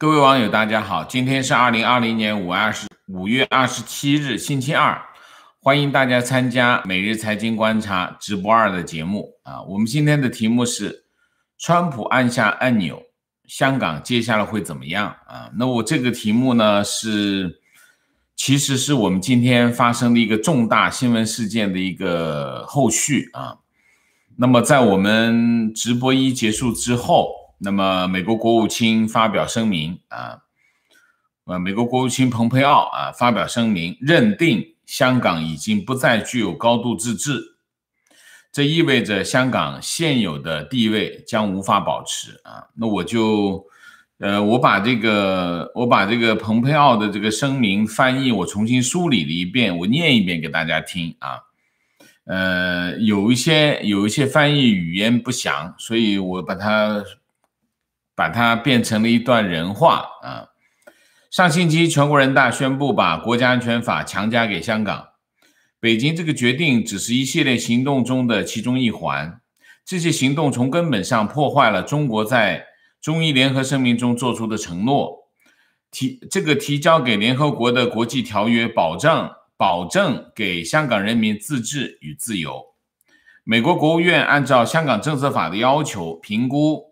各位网友，大家好！今天是二零二零年五月二十五月二十七日，星期二，欢迎大家参加《每日财经观察》直播二的节目啊！我们今天的题目是：川普按下按钮，香港接下来会怎么样啊？那我这个题目呢，是其实是我们今天发生的一个重大新闻事件的一个后续啊。那么，在我们直播一结束之后。那么，美国国务卿发表声明啊，呃，美国国务卿蓬佩奥啊发表声明，认定香港已经不再具有高度自治，这意味着香港现有的地位将无法保持啊。那我就，呃，我把这个我把这个蓬佩奥的这个声明翻译，我重新梳理了一遍，我念一遍给大家听啊。呃，有一些有一些翻译语言不详，所以我把它。把它变成了一段人话啊！上星期，全国人大宣布把国家安全法强加给香港。北京这个决定只是一系列行动中的其中一环。这些行动从根本上破坏了中国在中医联合声明中做出的承诺，提这个提交给联合国的国际条约保障，保证给香港人民自治与自由。美国国务院按照香港政策法的要求评估。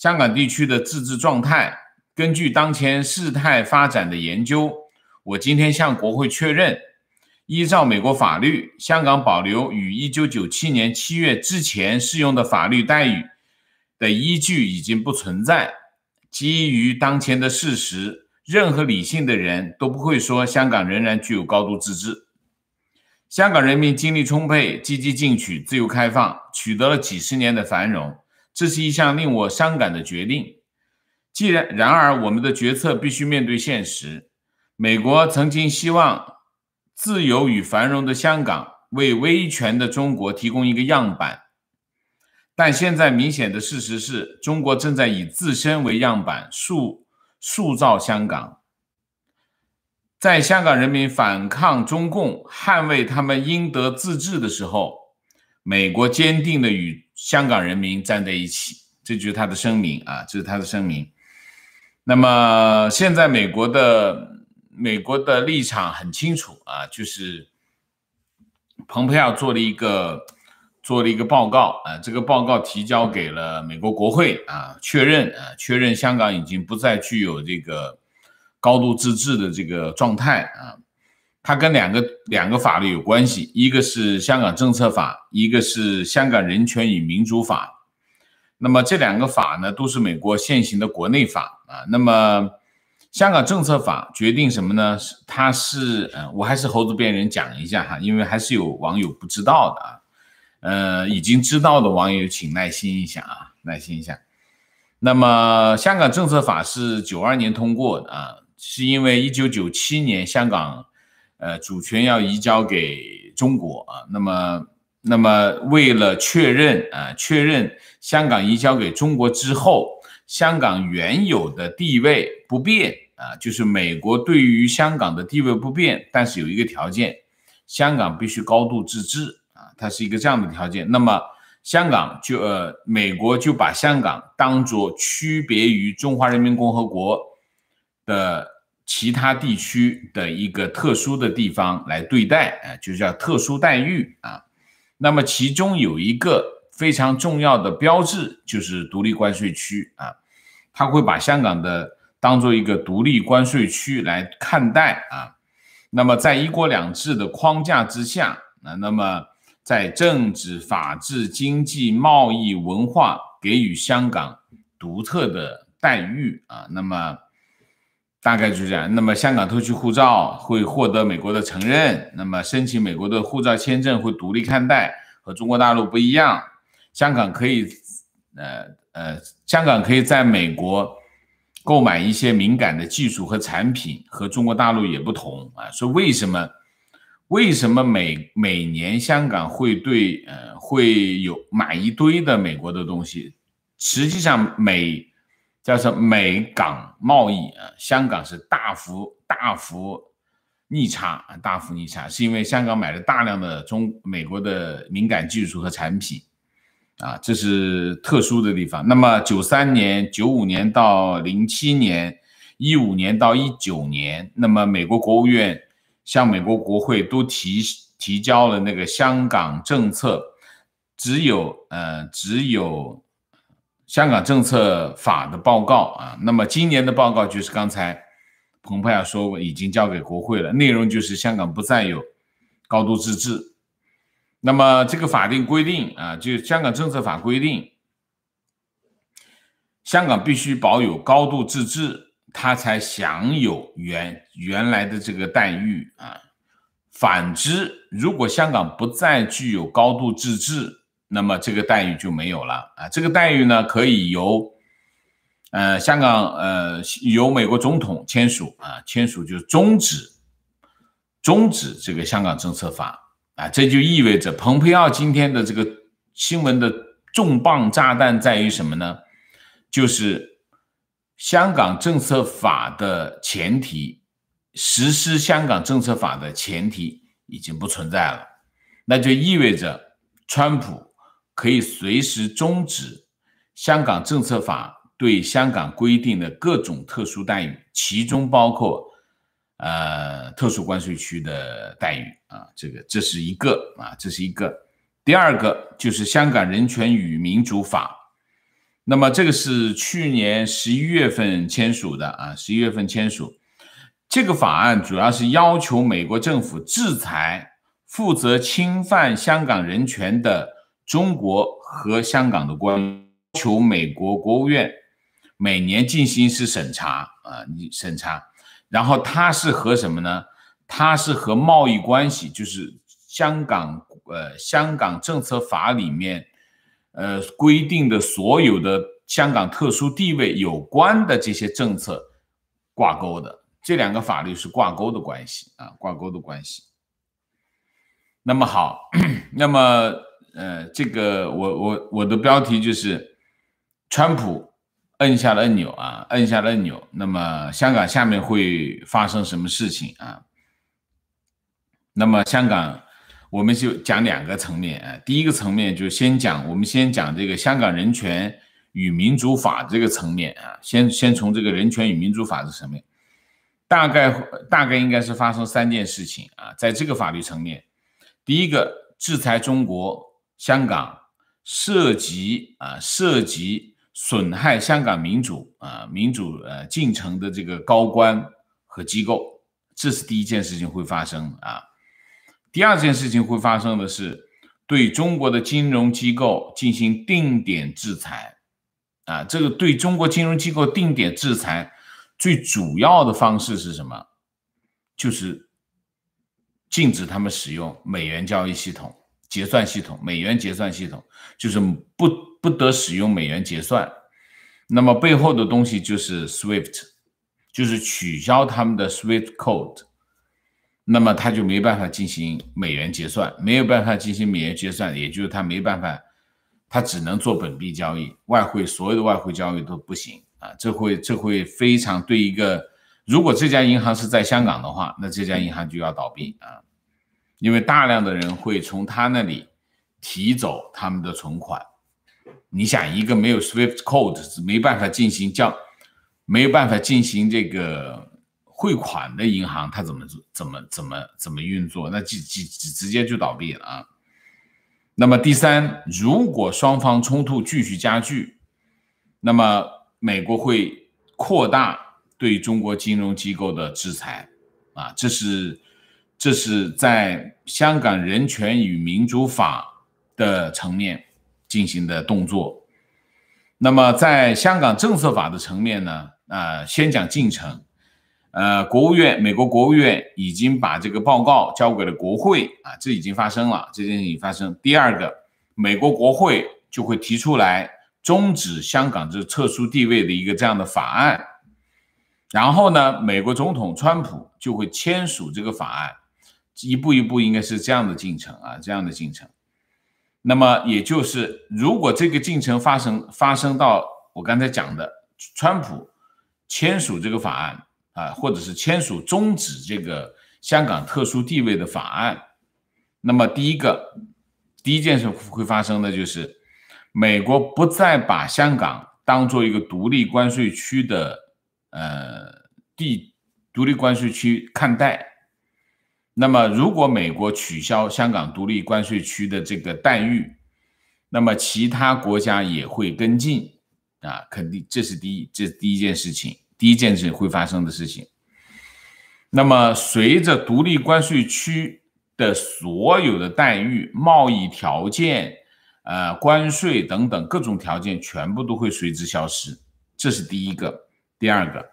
香港地区的自治状态，根据当前事态发展的研究，我今天向国会确认，依照美国法律，香港保留于一九九七年七月之前适用的法律待遇的依据已经不存在。基于当前的事实，任何理性的人都不会说香港仍然具有高度自治。香港人民精力充沛、积极进取、自由开放，取得了几十年的繁荣。这是一项令我伤感的决定。既然然而，我们的决策必须面对现实。美国曾经希望自由与繁荣的香港为威权的中国提供一个样板，但现在明显的事实是，中国正在以自身为样板塑塑造香港。在香港人民反抗中共、捍卫他们应得自治的时候，美国坚定的与。香港人民站在一起，这就是他的声明啊，这是他的声明。那么现在美国的美国的立场很清楚啊，就是蓬佩奥做了一个做了一个报告啊，这个报告提交给了美国国会啊，确认啊，确认香港已经不再具有这个高度自治的这个状态啊。它跟两个两个法律有关系，一个是《香港政策法》，一个是《香港人权与民主法》。那么这两个法呢，都是美国现行的国内法啊。那么《香港政策法》决定什么呢？是它是，我还是猴子变人讲一下哈，因为还是有网友不知道的啊。呃，已经知道的网友请耐心一下啊，耐心一下。那么《香港政策法》是九二年通过的啊，是因为一九九七年香港。呃，主权要移交给中国啊，那么，那么为了确认啊，确认香港移交给中国之后，香港原有的地位不变啊，就是美国对于香港的地位不变，但是有一个条件，香港必须高度自治啊，它是一个这样的条件。那么，香港就呃，美国就把香港当做区别于中华人民共和国的。其他地区的一个特殊的地方来对待，啊，就叫特殊待遇啊。那么其中有一个非常重要的标志，就是独立关税区啊。他会把香港的当做一个独立关税区来看待啊。那么在“一国两制”的框架之下啊，那么在政治、法治、经济、贸易、文化给予香港独特的待遇啊，那么。大概就这样。那么，香港特区护照会获得美国的承认。那么，申请美国的护照签证会独立看待，和中国大陆不一样。香港可以，呃呃，香港可以在美国购买一些敏感的技术和产品，和中国大陆也不同啊。所以，为什么为什么每每年香港会对呃会有买一堆的美国的东西？实际上，每叫做美港贸易啊，香港是大幅大幅逆差啊，大幅逆差，是因为香港买了大量的中美国的敏感技术和产品，啊，这是特殊的地方。那么九三年、九五年到零七年、一五年到一九年，那么美国国务院向美国国会都提提交了那个香港政策，只有呃只有。香港政策法的报告啊，那么今年的报告就是刚才蓬佩亚说已经交给国会了，内容就是香港不再有高度自治。那么这个法定规定啊，就香港政策法规定，香港必须保有高度自治，它才享有原原来的这个待遇啊。反之，如果香港不再具有高度自治，那么这个待遇就没有了啊！这个待遇呢，可以由，呃，香港，呃，由美国总统签署啊，签署就是终止，终止这个香港政策法啊！这就意味着，蓬佩奥今天的这个新闻的重磅炸弹在于什么呢？就是香港政策法的前提，实施香港政策法的前提已经不存在了，那就意味着川普。可以随时终止《香港政策法》对香港规定的各种特殊待遇，其中包括，呃，特殊关税区的待遇啊，这个这是一个啊，这是一个。第二个就是《香港人权与民主法》，那么这个是去年十一月份签署的啊，十一月份签署。这个法案主要是要求美国政府制裁负责侵犯香港人权的。中国和香港的关求美国国务院每年进行一次审查啊，你审查，然后它是和什么呢？它是和贸易关系，就是香港呃，香港政策法里面呃规定的所有的香港特殊地位有关的这些政策挂钩的，这两个法律是挂钩的关系啊，挂钩的关系。那么好，那么。呃，这个我我我的标题就是，川普摁下了按钮啊，摁下了按钮。那么香港下面会发生什么事情啊？那么香港，我们就讲两个层面啊。第一个层面就先讲，我们先讲这个香港人权与民主法这个层面啊。先先从这个人权与民主法这层面，大概大概应该是发生三件事情啊，在这个法律层面，第一个制裁中国。香港涉及啊，涉及损害香港民主啊、民主呃进程的这个高官和机构，这是第一件事情会发生啊。第二件事情会发生的是对中国的金融机构进行定点制裁啊。这个对中国金融机构定点制裁最主要的方式是什么？就是禁止他们使用美元交易系统。结算系统，美元结算系统就是不不得使用美元结算。那么背后的东西就是 SWIFT，就是取消他们的 SWIFT code，那么他就没办法进行美元结算，没有办法进行美元结算，也就是他没办法，他只能做本币交易，外汇所有的外汇交易都不行啊！这会这会非常对一个，如果这家银行是在香港的话，那这家银行就要倒闭啊！因为大量的人会从他那里提走他们的存款，你想一个没有 SWIFT code 是没办法进行叫，没有办法进行这个汇款的银行，它怎么做怎么怎么怎么运作？那直直直直接就倒闭了。啊！那么第三，如果双方冲突继续加剧，那么美国会扩大对中国金融机构的制裁啊，这是。这是在香港人权与民主法的层面进行的动作。那么，在香港政策法的层面呢？呃，先讲进程。呃，国务院，美国国务院已经把这个报告交给了国会啊，这已经发生了，这件事情发生。第二个，美国国会就会提出来终止香港这特殊地位的一个这样的法案，然后呢，美国总统川普就会签署这个法案。一步一步应该是这样的进程啊，这样的进程。那么，也就是如果这个进程发生发生到我刚才讲的，川普签署这个法案啊，或者是签署终止这个香港特殊地位的法案，那么第一个第一件事会发生的就是，美国不再把香港当做一个独立关税区的呃地独立关税区看待。那么，如果美国取消香港独立关税区的这个待遇，那么其他国家也会跟进啊，肯定这是第一，这是第一件事情，第一件事会发生的事情。那么，随着独立关税区的所有的待遇、贸易条件、呃关税等等各种条件全部都会随之消失，这是第一个。第二个，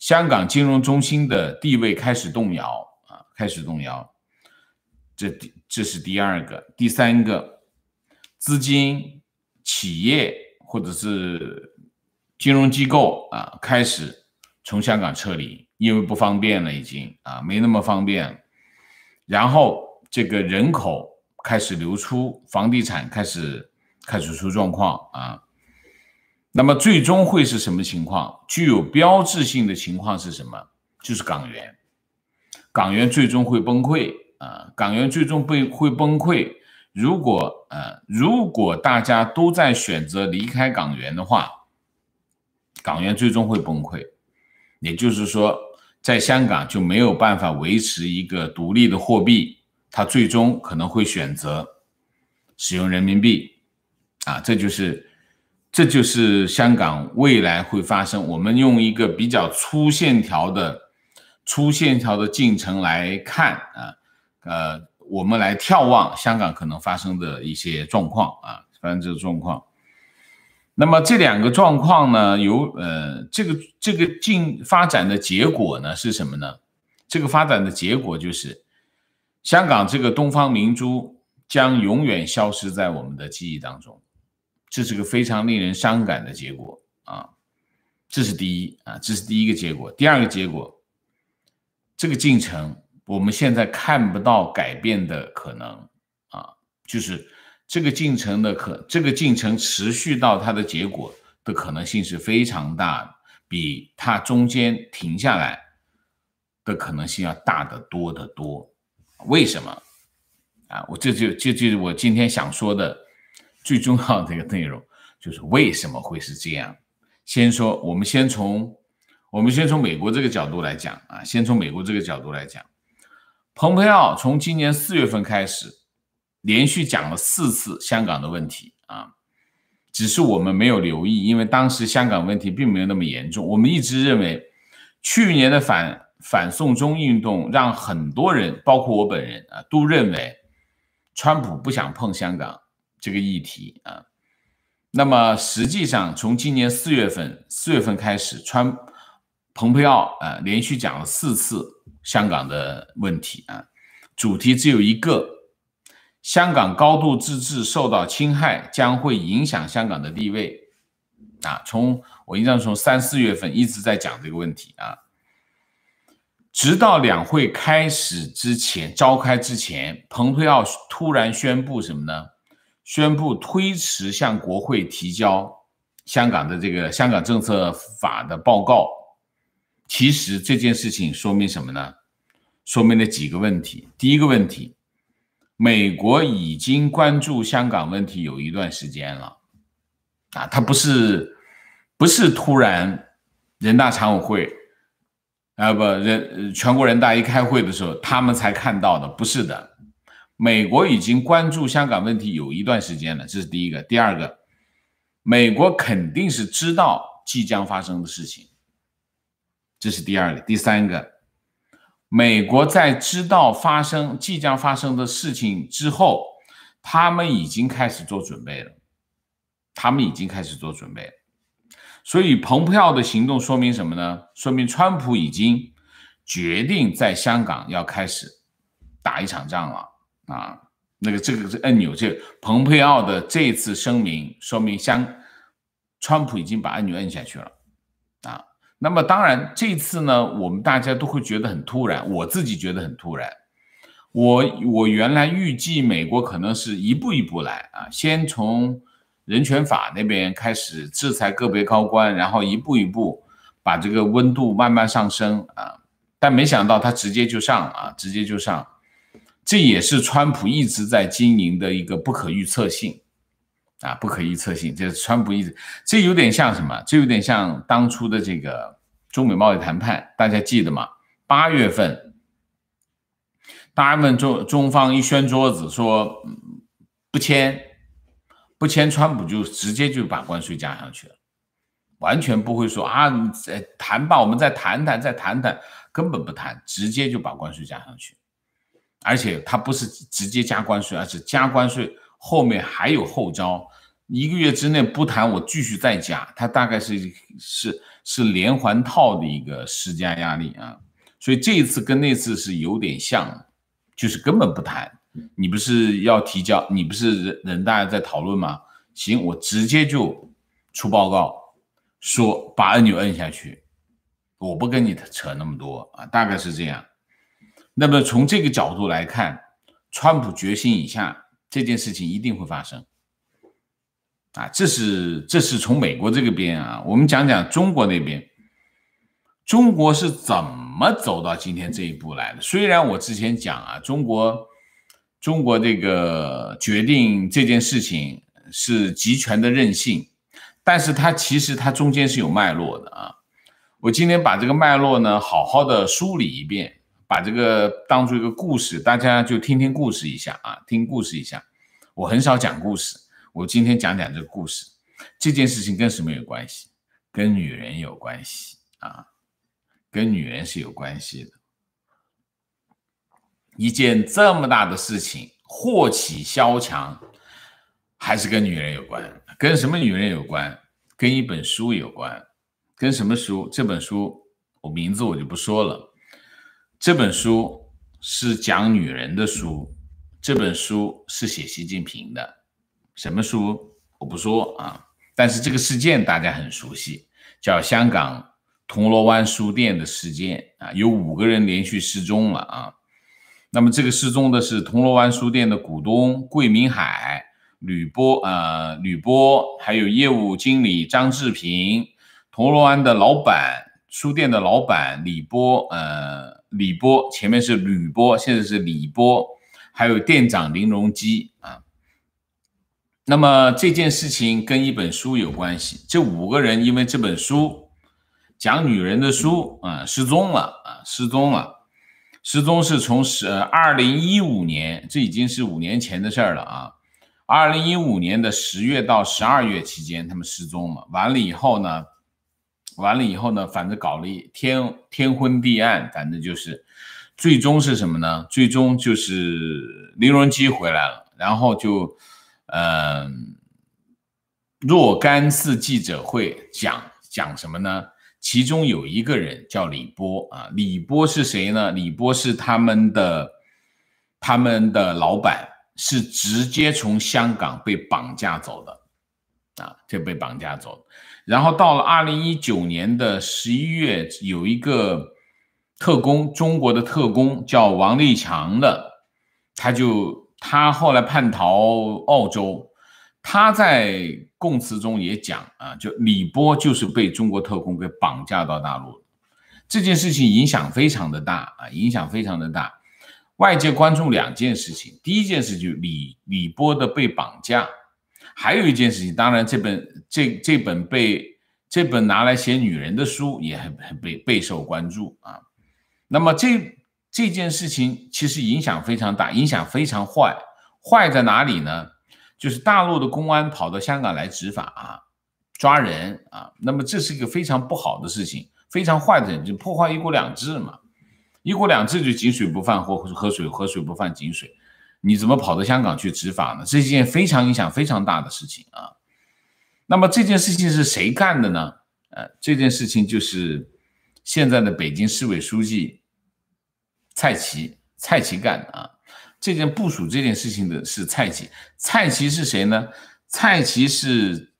香港金融中心的地位开始动摇。开始动摇，这第这是第二个，第三个，资金、企业或者是金融机构啊，开始从香港撤离，因为不方便了，已经啊，没那么方便。然后这个人口开始流出，房地产开始开始出状况啊。那么最终会是什么情况？具有标志性的情况是什么？就是港元。港元最终会崩溃啊！港元最终被会崩溃。如果呃，如果大家都在选择离开港元的话，港元最终会崩溃。也就是说，在香港就没有办法维持一个独立的货币，它最终可能会选择使用人民币。啊，这就是，这就是香港未来会发生。我们用一个比较粗线条的。粗线条的进程来看啊，呃，我们来眺望香港可能发生的一些状况啊，反正这个状况。那么这两个状况呢，有呃，这个这个进发展的结果呢是什么呢？这个发展的结果就是，香港这个东方明珠将永远消失在我们的记忆当中，这是个非常令人伤感的结果啊。这是第一啊，这是第一个结果。第二个结果。这个进程，我们现在看不到改变的可能啊，就是这个进程的可，这个进程持续到它的结果的可能性是非常大，比它中间停下来的可能性要大得多得多。为什么？啊，我这就这就是我今天想说的最重要的一个内容，就是为什么会是这样。先说，我们先从。我们先从美国这个角度来讲啊，先从美国这个角度来讲，蓬佩奥从今年四月份开始，连续讲了四次香港的问题啊，只是我们没有留意，因为当时香港问题并没有那么严重。我们一直认为，去年的反反送中运动让很多人，包括我本人啊，都认为，川普不想碰香港这个议题啊。那么实际上，从今年四月份四月份开始，川。蓬佩奥啊，连续讲了四次香港的问题啊，主题只有一个：香港高度自治受到侵害，将会影响香港的地位啊。从我印象，从三四月份一直在讲这个问题啊，直到两会开始之前召开之前，蓬佩奥突然宣布什么呢？宣布推迟向国会提交香港的这个《香港政策法》的报告。其实这件事情说明什么呢？说明了几个问题。第一个问题，美国已经关注香港问题有一段时间了，啊，他不是不是突然人大常委会，啊不人全国人大一开会的时候他们才看到的，不是的，美国已经关注香港问题有一段时间了，这是第一个。第二个，美国肯定是知道即将发生的事情。这是第二个，第三个，美国在知道发生、即将发生的事情之后，他们已经开始做准备了。他们已经开始做准备了。所以，蓬佩奥的行动说明什么呢？说明川普已经决定在香港要开始打一场仗了啊！那个，这个是按钮，这个、蓬佩奥的这次声明说明，香川普已经把按钮摁下去了。那么当然，这次呢，我们大家都会觉得很突然，我自己觉得很突然。我我原来预计美国可能是一步一步来啊，先从人权法那边开始制裁个别高官，然后一步一步把这个温度慢慢上升啊。但没想到他直接就上啊，直接就上。这也是川普一直在经营的一个不可预测性。啊，不可预测性，这是川普一直，这有点像什么？这有点像当初的这个中美贸易谈判，大家记得吗？八月份，大家们中中方一掀桌子说不签，不签，川普就直接就把关税加上去了，完全不会说啊，再谈吧，我们再谈谈，再谈谈，根本不谈，直接就把关税加上去。而且他不是直接加关税，而是加关税。后面还有后招，一个月之内不谈，我继续再加，他大概是是是连环套的一个施加压力啊，所以这一次跟那次是有点像，就是根本不谈。你不是要提交？你不是人？人大家在讨论吗？行，我直接就出报告，说把按钮摁下去，我不跟你扯那么多啊，大概是这样。那么从这个角度来看，川普决心以下。这件事情一定会发生，啊，这是这是从美国这个边啊，我们讲讲中国那边，中国是怎么走到今天这一步来的？虽然我之前讲啊，中国中国这个决定这件事情是集权的任性，但是它其实它中间是有脉络的啊，我今天把这个脉络呢好好的梳理一遍。把这个当做一个故事，大家就听听故事一下啊，听故事一下。我很少讲故事，我今天讲讲这个故事。这件事情跟什么有关系？跟女人有关系啊，跟女人是有关系的。一件这么大的事情，祸起萧墙，还是跟女人有关？跟什么女人有关？跟一本书有关？跟什么书？这本书我名字我就不说了。这本书是讲女人的书，这本书是写习近平的，什么书我不说啊。但是这个事件大家很熟悉，叫香港铜锣湾书店的事件啊，有五个人连续失踪了啊。那么这个失踪的是铜锣湾书店的股东桂明海、吕波，呃，吕波还有业务经理张志平，铜锣湾的老板，书店的老板李波，呃。李波前面是吕波，现在是李波，还有店长林荣基啊。那么这件事情跟一本书有关系，这五个人因为这本书讲女人的书啊，失踪了啊，失踪了，失踪是从十二零一五年，这已经是五年前的事儿了啊。二零一五年的十月到十二月期间，他们失踪了。完了以后呢？完了以后呢，反正搞了一天天昏地暗，反正就是，最终是什么呢？最终就是林荣基回来了，然后就，嗯，若干次记者会讲讲什么呢？其中有一个人叫李波啊，李波是谁呢？李波是他们的他们的老板，是直接从香港被绑架走的，啊，就被绑架走。然后到了二零一九年的十一月，有一个特工，中国的特工叫王立强的，他就他后来叛逃澳洲，他在供词中也讲啊，就李波就是被中国特工给绑架到大陆，这件事情影响非常的大啊，影响非常的大，外界关注两件事情，第一件事就李李波的被绑架。还有一件事情，当然这本这这本被这本拿来写女人的书也很很被备受关注啊。那么这这件事情其实影响非常大，影响非常坏。坏在哪里呢？就是大陆的公安跑到香港来执法啊，抓人啊。那么这是一个非常不好的事情，非常坏的，就破坏一国两制嘛。一国两制就井水不犯河水，河水河水不犯井水。你怎么跑到香港去执法呢？这是一件非常影响、非常大的事情啊！那么这件事情是谁干的呢？呃，这件事情就是现在的北京市委书记蔡奇，蔡奇干的啊！这件部署这件事情的是蔡奇，蔡奇是谁呢？蔡奇是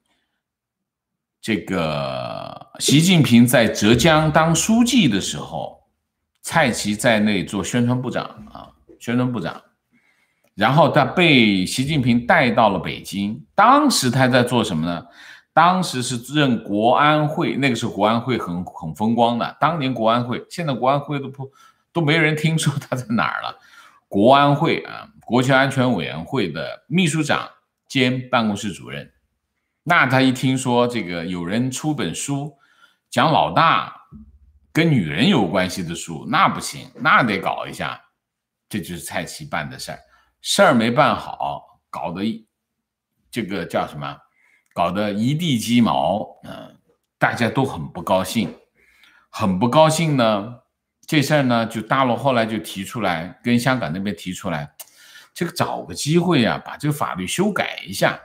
这个习近平在浙江当书记的时候，蔡奇在内做宣传部长啊，宣传部长。然后他被习近平带到了北京。当时他在做什么呢？当时是任国安会，那个时候国安会很很风光的。当年国安会，现在国安会都不都没人听说他在哪儿了。国安会啊，国家安全委员会的秘书长兼办公室主任。那他一听说这个有人出本书，讲老大跟女人有关系的书，那不行，那得搞一下。这就是蔡奇办的事儿。事儿没办好，搞得这个叫什么？搞得一地鸡毛，嗯，大家都很不高兴，很不高兴呢。这事儿呢，就大陆后来就提出来，跟香港那边提出来，这个找个机会啊，把这个法律修改一下。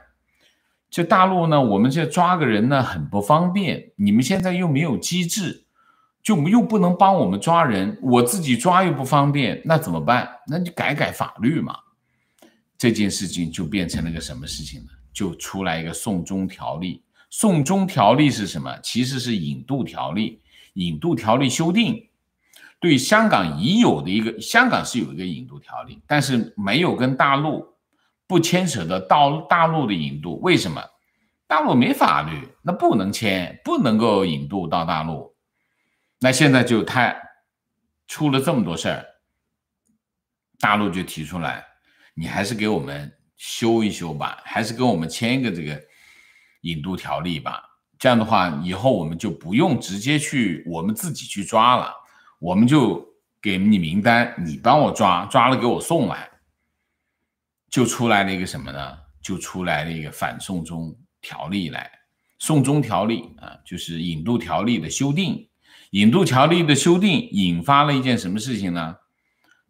这大陆呢，我们这抓个人呢很不方便，你们现在又没有机制，就又不能帮我们抓人，我自己抓又不方便，那怎么办？那你改改法律嘛。这件事情就变成了个什么事情呢？就出来一个送中条例。送中条例是什么？其实是引渡条例。引渡条例修订，对香港已有的一个香港是有一个引渡条例，但是没有跟大陆不牵扯的到大陆的引渡。为什么？大陆没法律，那不能签，不能够引渡到大陆。那现在就他出了这么多事儿，大陆就提出来。你还是给我们修一修吧，还是跟我们签一个这个引渡条例吧。这样的话，以后我们就不用直接去我们自己去抓了，我们就给你名单，你帮我抓，抓了给我送来，就出来了一个什么呢？就出来了一个反送中条例来。送中条例啊，就是引渡条例的修订，引渡条例的修订引发了一件什么事情呢？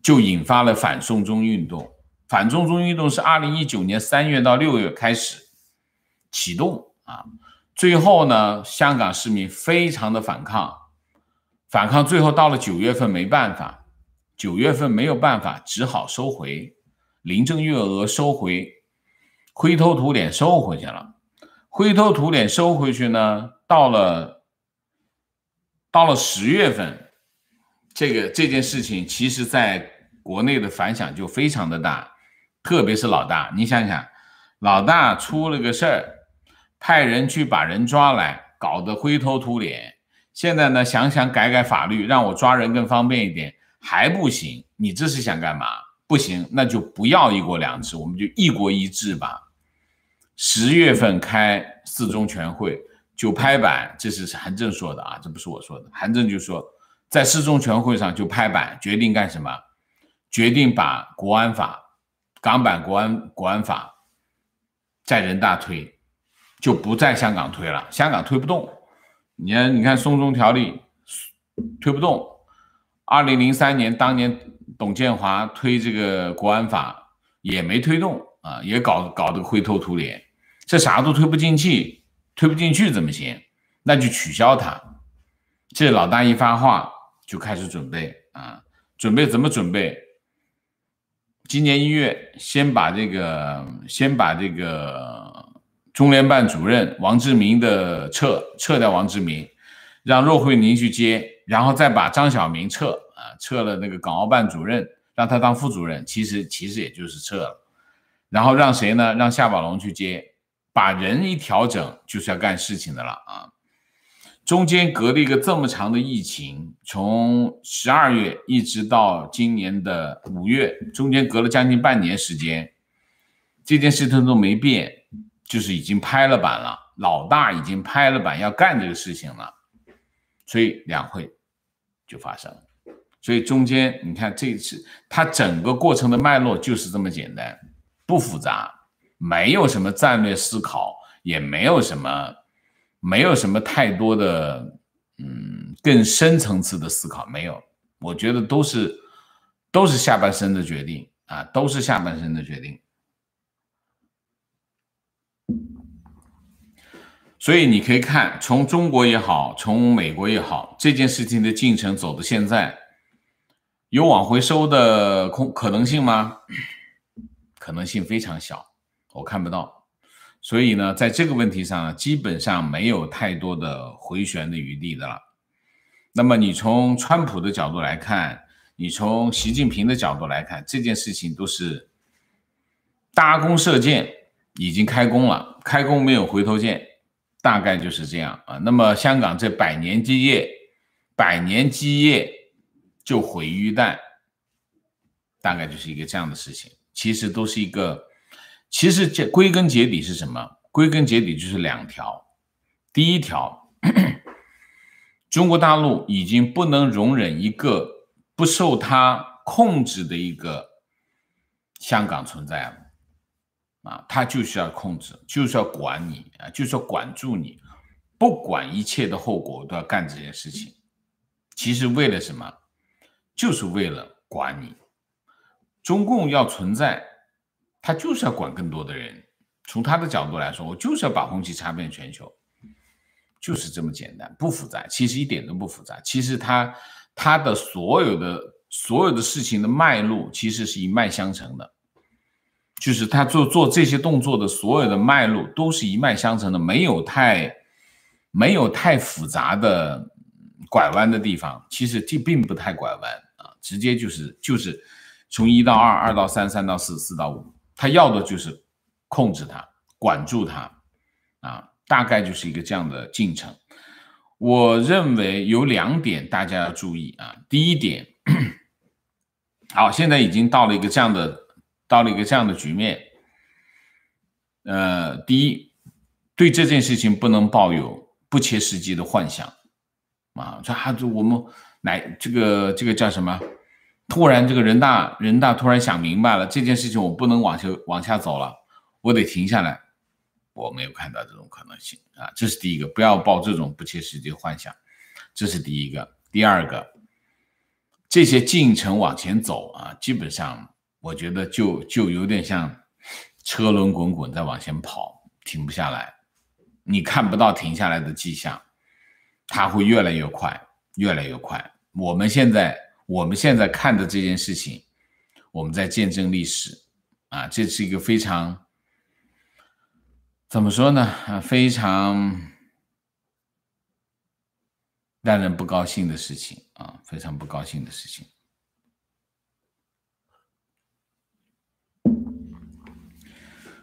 就引发了反送中运动。反送中运动是二零一九年三月到六月开始启动啊，最后呢，香港市民非常的反抗，反抗最后到了九月份没办法，九月份没有办法只好收回，林郑月娥收回，灰头土脸收回去了，灰头土脸收回去呢，到了到了十月份，这个这件事情其实在国内的反响就非常的大。特别是老大，你想想，老大出了个事儿，派人去把人抓来，搞得灰头土脸。现在呢，想想改改法律，让我抓人更方便一点，还不行。你这是想干嘛？不行，那就不要一国两制，我们就一国一制吧。十月份开四中全会就拍板，这是韩正说的啊，这不是我说的。韩正就说，在四中全会上就拍板，决定干什么？决定把国安法。港版国安国安法，在人大推，就不在香港推了。香港推不动，你看，你看《松中条例》推不动。二零零三年，当年董建华推这个国安法也没推动啊，也搞搞得灰头土脸。这啥都推不进去，推不进去怎么行？那就取消它。这老大一发话，就开始准备啊，准备怎么准备？今年一月，先把这个，先把这个中联办主任王志明的撤撤掉，王志明，让骆惠宁去接，然后再把张晓明撤啊，撤了那个港澳办主任，让他当副主任，其实其实也就是撤了，然后让谁呢？让夏宝龙去接，把人一调整，就是要干事情的了啊。中间隔了一个这么长的疫情，从十二月一直到今年的五月，中间隔了将近半年时间，这件事情都没变，就是已经拍了板了，老大已经拍了板要干这个事情了，所以两会就发生了。所以中间你看这次它整个过程的脉络就是这么简单，不复杂，没有什么战略思考，也没有什么。没有什么太多的，嗯，更深层次的思考没有。我觉得都是都是下半身的决定啊，都是下半身的决定。所以你可以看，从中国也好，从美国也好，这件事情的进程走到现在，有往回收的空可能性吗？可能性非常小，我看不到。所以呢，在这个问题上基本上没有太多的回旋的余地的了。那么你从川普的角度来看，你从习近平的角度来看，这件事情都是搭弓射箭，已经开弓了，开弓没有回头箭，大概就是这样啊。那么香港这百年基业，百年基业就毁于一旦，大概就是一个这样的事情。其实都是一个。其实这归根结底是什么？归根结底就是两条。第一条，中国大陆已经不能容忍一个不受他控制的一个香港存在了，啊，他就是要控制，就是要管你啊，就是要管住你，不管一切的后果都要干这件事情。其实为了什么？就是为了管你。中共要存在。他就是要管更多的人，从他的角度来说，我就是要把红旗插遍全球，就是这么简单，不复杂。其实一点都不复杂。其实他他的所有的所有的事情的脉络，其实是一脉相承的，就是他做做这些动作的所有的脉络都是一脉相承的，没有太没有太复杂的拐弯的地方。其实这并不太拐弯啊，直接就是就是从一到二，二到三，三到四，四到五。他要的就是控制他，管住他，啊，大概就是一个这样的进程。我认为有两点大家要注意啊。第一点，好，现在已经到了一个这样的，到了一个这样的局面。呃，第一，对这件事情不能抱有不切实际的幻想，啊，这还是我们来这个这个叫什么？突然，这个人大人大突然想明白了这件事情，我不能往下往下走了，我得停下来。我没有看到这种可能性啊，这是第一个，不要抱这种不切实际的幻想，这是第一个。第二个，这些进程往前走啊，基本上我觉得就就有点像车轮滚滚在往前跑，停不下来，你看不到停下来的迹象，它会越来越快，越来越快。我们现在。我们现在看的这件事情，我们在见证历史，啊，这是一个非常怎么说呢？啊，非常让人不高兴的事情啊，非常不高兴的事情。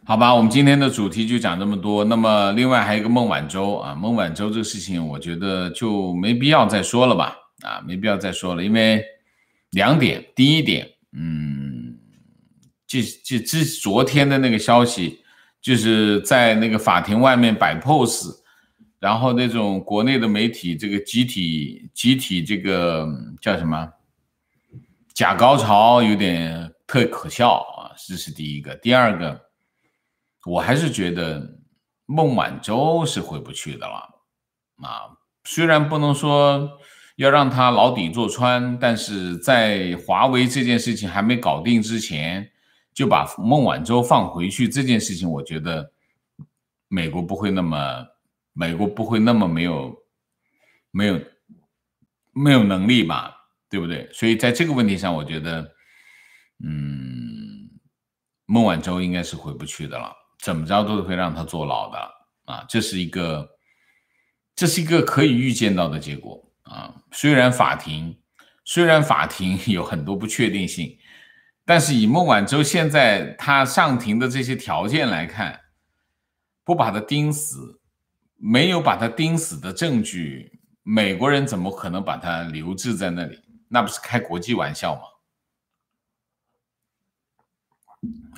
好吧，我们今天的主题就讲这么多。那么，另外还有一个孟晚舟啊，孟晚舟这个事情，我觉得就没必要再说了吧？啊，没必要再说了，因为。两点，第一点，嗯，就就之昨天的那个消息，就是在那个法庭外面摆 pose，然后那种国内的媒体，这个集体集体这个叫什么假高潮，有点特可笑啊，这是第一个。第二个，我还是觉得孟晚舟是回不去的了，啊，虽然不能说。要让他牢底坐穿，但是在华为这件事情还没搞定之前，就把孟晚舟放回去这件事情，我觉得美国不会那么，美国不会那么没有，没有，没有能力吧，对不对？所以在这个问题上，我觉得，嗯，孟晚舟应该是回不去的了，怎么着都会让他坐牢的啊！这是一个，这是一个可以预见到的结果。啊，虽然法庭，虽然法庭 有很多不确定性，但是以孟晚舟现在他上庭的这些条件来看，不把他钉死，没有把他钉死的证据，美国人怎么可能把他留置在那里？那不是开国际玩笑吗？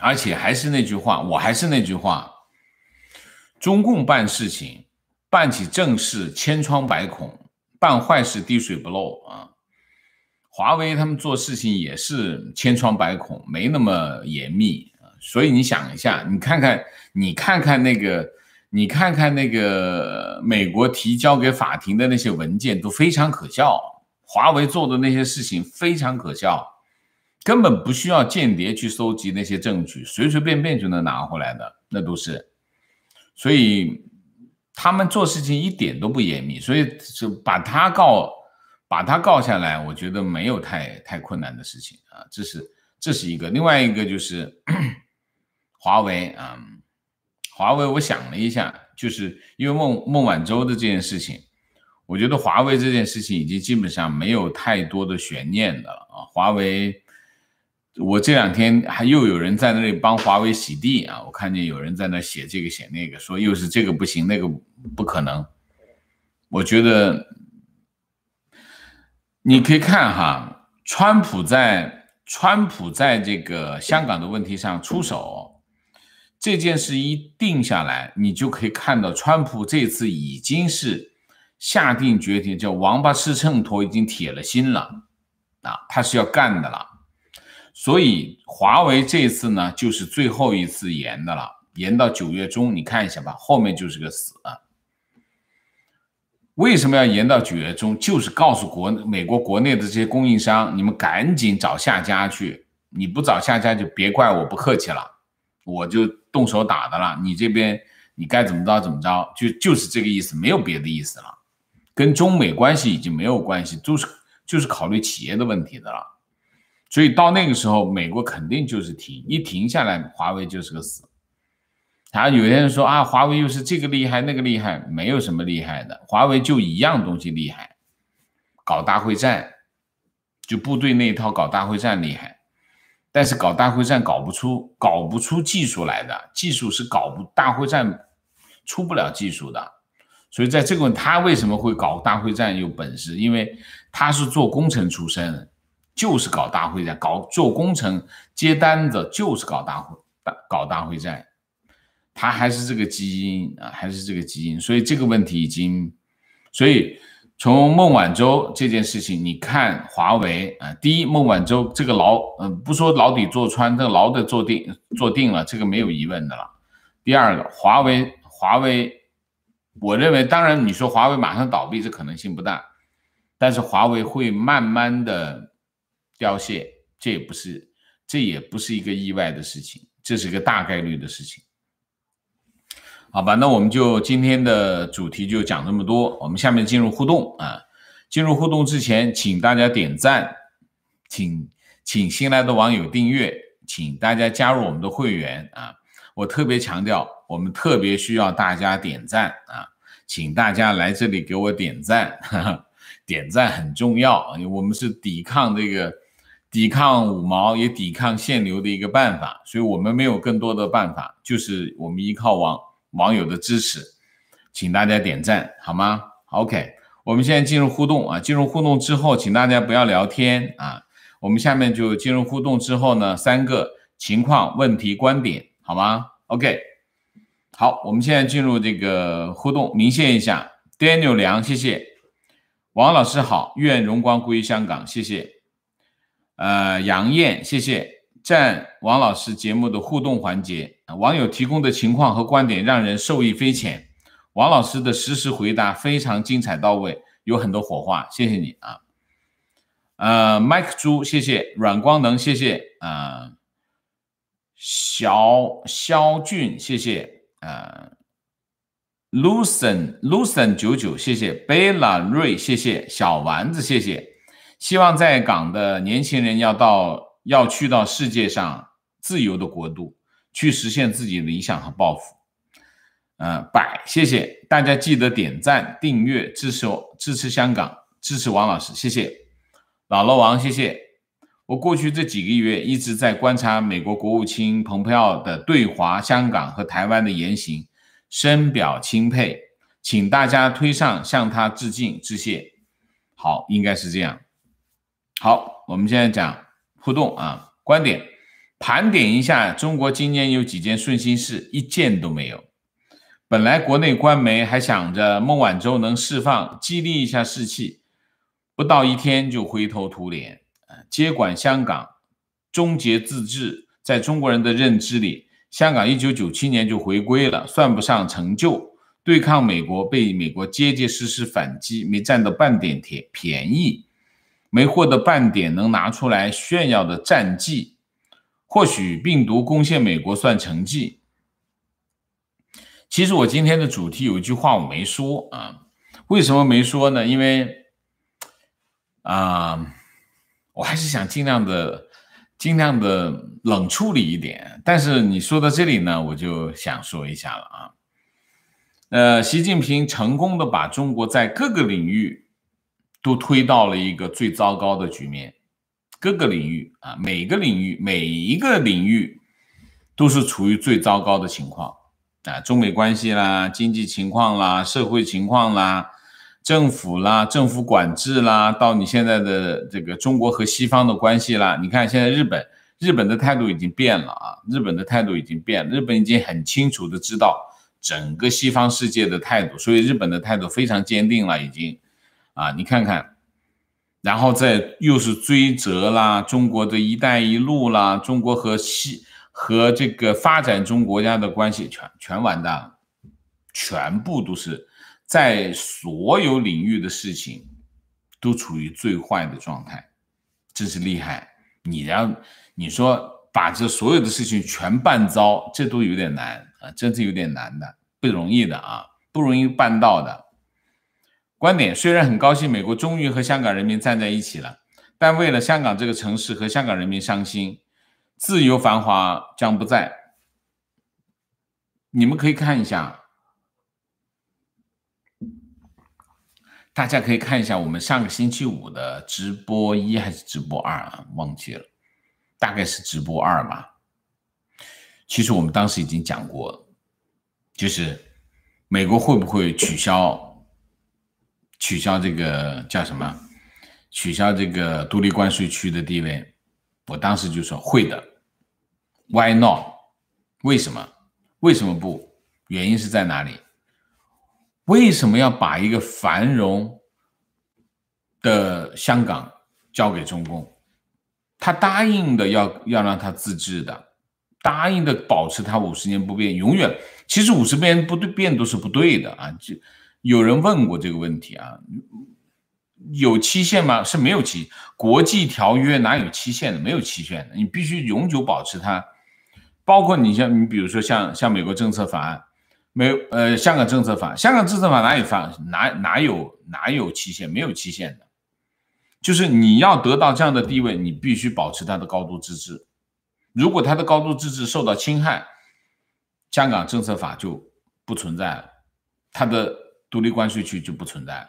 而且还是那句话，我还是那句话，中共办事情，办起正事千疮百孔。干坏事滴水不漏啊！华为他们做事情也是千疮百孔，没那么严密啊。所以你想一下，你看看，你看看那个，你看看那个美国提交给法庭的那些文件都非常可笑。华为做的那些事情非常可笑，根本不需要间谍去搜集那些证据，随随便便就能拿回来的，那都是。所以。他们做事情一点都不严密，所以就把他告，把他告下来，我觉得没有太太困难的事情啊，这是这是一个。另外一个就是 华为啊，华为，我想了一下，就是因为孟孟晚舟的这件事情，我觉得华为这件事情已经基本上没有太多的悬念了啊，华为。我这两天还又有人在那里帮华为洗地啊！我看见有人在那写这个写那个，说又是这个不行那个不可能。我觉得你可以看哈，川普在川普在这个香港的问题上出手这件事一定下来，你就可以看到川普这次已经是下定决心，叫王八吃秤砣，已经铁了心了啊！他是要干的了。所以华为这次呢，就是最后一次延的了，延到九月中，你看一下吧，后面就是个死。为什么要延到九月中？就是告诉国美国国内的这些供应商，你们赶紧找下家去，你不找下家就别怪我不客气了，我就动手打的了。你这边你该怎么着怎么着，就就是这个意思，没有别的意思了，跟中美关系已经没有关系，就是就是考虑企业的问题的了。所以到那个时候，美国肯定就是停，一停下来，华为就是个死。然后有些人说啊，华为又是这个厉害，那个厉害，没有什么厉害的，华为就一样东西厉害，搞大会战，就部队那一套搞大会战厉害。但是搞大会战搞不出，搞不出技术来的，技术是搞不大会战出不了技术的。所以在这个他为什么会搞大会战有本事？因为他是做工程出身的。就是搞大会战，搞做工程接单子，就是搞大会大搞大会战，他还是这个基因啊，还是这个基因，所以这个问题已经，所以从孟晚舟这件事情，你看华为啊，第一，孟晚舟这个牢，嗯，不说牢底坐穿，这牢的坐定坐定了，这个没有疑问的了。第二个，华为，华为，我认为，当然你说华为马上倒闭，这可能性不大，但是华为会慢慢的。凋谢，这也不是，这也不是一个意外的事情，这是个大概率的事情，好吧，那我们就今天的主题就讲这么多，我们下面进入互动啊，进入互动之前，请大家点赞，请请新来的网友订阅，请大家加入我们的会员啊，我特别强调，我们特别需要大家点赞啊，请大家来这里给我点赞，点赞很重要，我们是抵抗这个。抵抗五毛也抵抗限流的一个办法，所以我们没有更多的办法，就是我们依靠网网友的支持，请大家点赞好吗？OK，我们现在进入互动啊，进入互动之后，请大家不要聊天啊。我们下面就进入互动之后呢，三个情况、问题、观点，好吗？OK，好，我们现在进入这个互动，明线一下，Daniel 梁，谢谢，王老师好，愿荣光归香港，谢谢。呃，杨艳，谢谢，在王老师节目的互动环节，网友提供的情况和观点让人受益匪浅，王老师的实时回答非常精彩到位，有很多火花，谢谢你啊。呃，Mike 朱，谢谢，软光能，谢谢啊，肖肖俊，谢谢啊，Lucen Lucen 九九，谢谢，贝拉瑞，谢谢，小丸子，谢谢。希望在港的年轻人要到要去到世界上自由的国度，去实现自己的理想和抱负。嗯，百谢谢大家记得点赞、订阅、支持我，支持香港、支持王老师，谢谢老罗王，谢谢。我过去这几个月一直在观察美国国务卿蓬佩奥的对华、香港和台湾的言行，深表钦佩，请大家推上向他致敬致谢。好，应该是这样。好，我们现在讲互动啊，观点盘点一下，中国今年有几件顺心事，一件都没有。本来国内官媒还想着孟晚舟能释放，激励一下士气，不到一天就灰头土脸接管香港，终结自治，在中国人的认知里，香港一九九七年就回归了，算不上成就。对抗美国，被美国结结实实反击，没占到半点便便宜。没获得半点能拿出来炫耀的战绩，或许病毒攻陷美国算成绩。其实我今天的主题有一句话我没说啊，为什么没说呢？因为啊，我还是想尽量的、尽量的冷处理一点。但是你说到这里呢，我就想说一下了啊。呃，习近平成功的把中国在各个领域。都推到了一个最糟糕的局面，各个领域啊，每个领域，每一个领域都是处于最糟糕的情况啊。中美关系啦，经济情况啦，社会情况啦，政府啦，政府管制啦，到你现在的这个中国和西方的关系啦。你看现在日本，日本的态度已经变了啊，日本的态度已经变，了，日本已经很清楚的知道整个西方世界的态度，所以日本的态度非常坚定了已经。啊，你看看，然后再又是追责啦，中国的一带一路啦，中国和西和这个发展中国家的关系全全完蛋，了，全部都是在所有领域的事情都处于最坏的状态，真是厉害！你要你说把这所有的事情全办糟，这都有点难啊，真是有点难的，不容易的啊，不容易办到的。观点虽然很高兴，美国终于和香港人民站在一起了，但为了香港这个城市和香港人民伤心，自由繁华将不在。你们可以看一下，大家可以看一下我们上个星期五的直播一还是直播二啊？忘记了，大概是直播二吧。其实我们当时已经讲过就是美国会不会取消？取消这个叫什么？取消这个独立关税区的地位，我当时就说会的。Why not？为什么？为什么不？原因是在哪里？为什么要把一个繁荣的香港交给中共？他答应的要要让他自治的，答应的保持他五十年不变，永远。其实五十年不对变都是不对的啊！这。有人问过这个问题啊，有期限吗？是没有期。国际条约哪有期限的？没有期限的，你必须永久保持它。包括你像你，比如说像像美国政策法案，美呃香港政策法，香港政策法哪有法？哪哪有哪有期限？没有期限的，就是你要得到这样的地位，你必须保持它的高度自治。如果它的高度自治受到侵害，香港政策法就不存在了，它的。独立关税区就不存在了。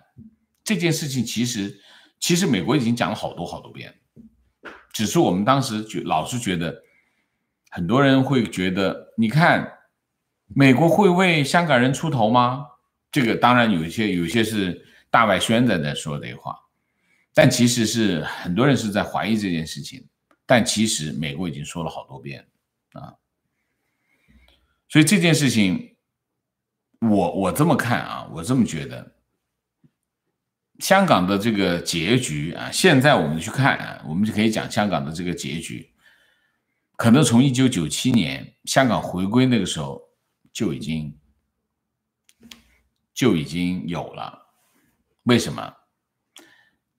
这件事情其实，其实美国已经讲了好多好多遍，只是我们当时就老是觉得，很多人会觉得，你看，美国会为香港人出头吗？这个当然有一些，有一些是大外宣在在说这话，但其实是很多人是在怀疑这件事情。但其实美国已经说了好多遍啊，所以这件事情。我我这么看啊，我这么觉得，香港的这个结局啊，现在我们去看，我们就可以讲香港的这个结局，可能从一九九七年香港回归那个时候就已经就已经有了。为什么？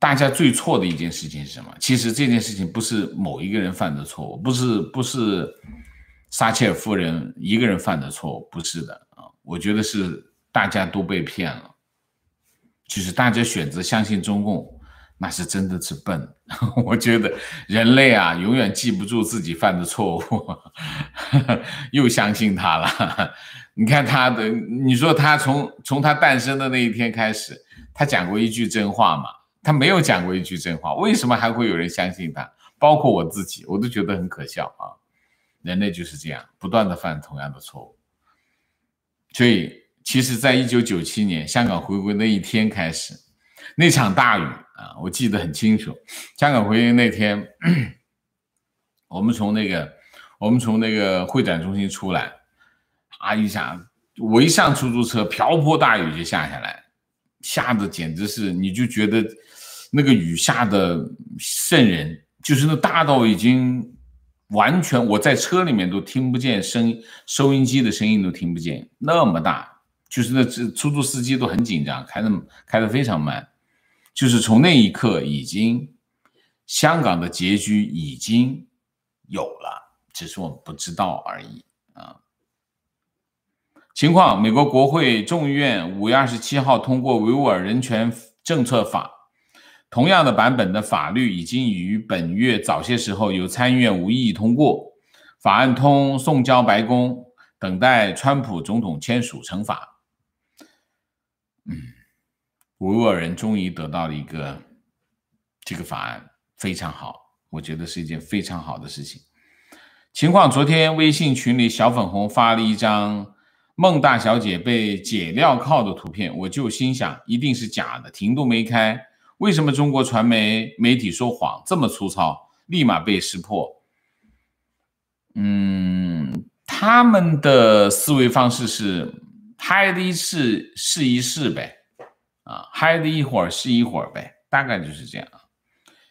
大家最错的一件事情是什么？其实这件事情不是某一个人犯的错误，不是不是撒切尔夫人一个人犯的错误，不是的。我觉得是大家都被骗了，就是大家选择相信中共，那是真的是笨。我觉得人类啊，永远记不住自己犯的错误，又相信他了。你看他的，你说他从从他诞生的那一天开始，他讲过一句真话吗？他没有讲过一句真话，为什么还会有人相信他？包括我自己，我都觉得很可笑啊。人类就是这样，不断的犯同样的错误。所以，其实，在一九九七年香港回归那一天开始，那场大雨啊，我记得很清楚。香港回归那天，我们从那个，我们从那个会展中心出来，啊一下，我一上出租车，瓢泼大雨就下下来，下的简直是，你就觉得那个雨下的渗人，就是那大到已经。完全，我在车里面都听不见声音，收音机的声音都听不见，那么大，就是那这出租司机都很紧张，开的开的非常慢，就是从那一刻已经，香港的结局已经有了，只是我们不知道而已啊。情况：美国国会众议院五月二十七号通过维吾尔人权政策法。同样的版本的法律已经于本月早些时候由参议院无异议通过，法案通送交白宫，等待川普总统签署惩罚。嗯，吾尔人终于得到了一个这个法案，非常好，我觉得是一件非常好的事情。情况昨天微信群里小粉红发了一张孟大小姐被解镣铐的图片，我就心想一定是假的，停都没开。为什么中国传媒媒体说谎这么粗糙，立马被识破？嗯，他们的思维方式是，嗨的一次试一试呗，啊，嗨的一会儿试一会儿呗，大概就是这样。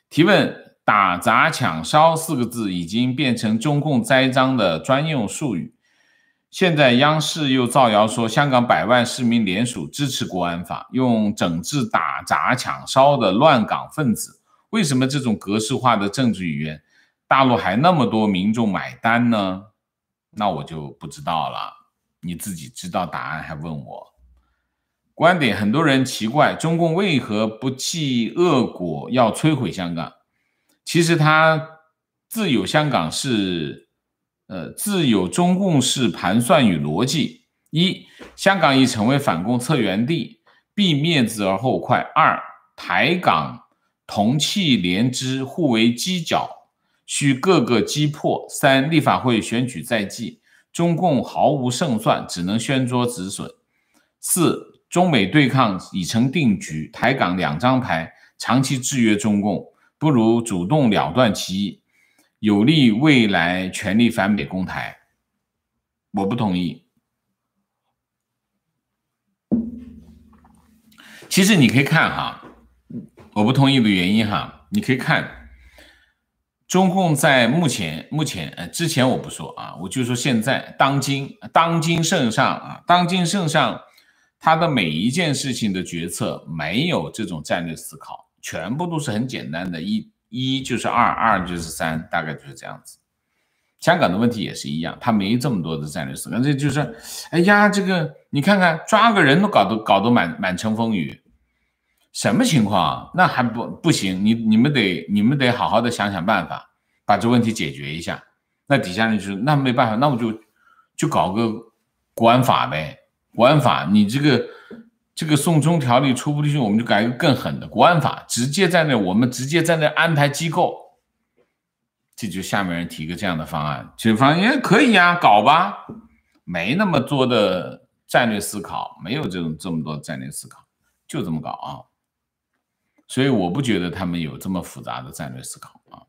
提问：打砸抢烧四个字已经变成中共栽赃的专用术语。现在央视又造谣说香港百万市民联署支持国安法，用整治打砸抢烧的乱港分子。为什么这种格式化的政治语言，大陆还那么多民众买单呢？那我就不知道了。你自己知道答案还问我？观点很多人奇怪，中共为何不计恶果要摧毁香港？其实他自有香港是。呃，自有中共式盘算与逻辑：一、香港已成为反共策源地，必灭之而后快；二、台港同气连枝，互为犄角，需各个击破；三、立法会选举在即，中共毫无胜算，只能宣桌止损；四、中美对抗已成定局，台港两张牌长期制约中共，不如主动了断其一。有利未来全力反美攻台，我不同意。其实你可以看哈，我不同意的原因哈，你可以看中共在目前目前呃之前我不说啊，我就说现在当今当今圣上啊，当今圣上他的每一件事情的决策没有这种战略思考，全部都是很简单的，一。一就是二，二就是三，大概就是这样子。香港的问题也是一样，他没这么多的战略资源，这就是，哎呀，这个你看看抓个人都搞得搞得满满城风雨，什么情况？那还不不行，你你们得你们得好好的想想办法，把这问题解决一下。那底下人就说那没办法，那我就就搞个国安法呗，国安法你这个。这个送终条例出不进去，我们就改一个更狠的国安法，直接在那我们直接在那安排机构，这就下面人提个这样的方案，这方案也可以呀，搞吧，没那么多的战略思考，没有这种这么多战略思考，就这么搞啊，所以我不觉得他们有这么复杂的战略思考啊。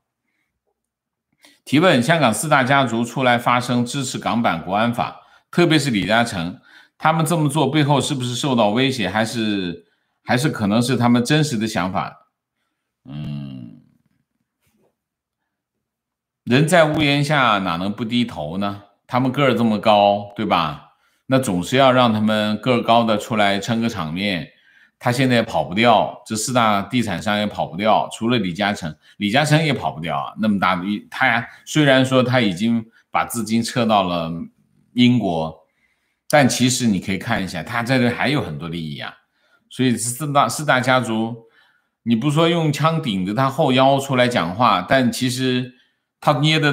提问：香港四大家族出来发声支持港版国安法，特别是李嘉诚。他们这么做背后是不是受到威胁，还是还是可能是他们真实的想法？嗯，人在屋檐下，哪能不低头呢？他们个儿这么高，对吧？那总是要让他们个高的出来撑个场面。他现在跑不掉，这四大地产商也跑不掉，除了李嘉诚，李嘉诚也跑不掉啊！那么大的一，他虽然说他已经把资金撤到了英国。但其实你可以看一下，他在这还有很多利益啊，所以四大四大家族，你不说用枪顶着他后腰出来讲话，但其实他捏的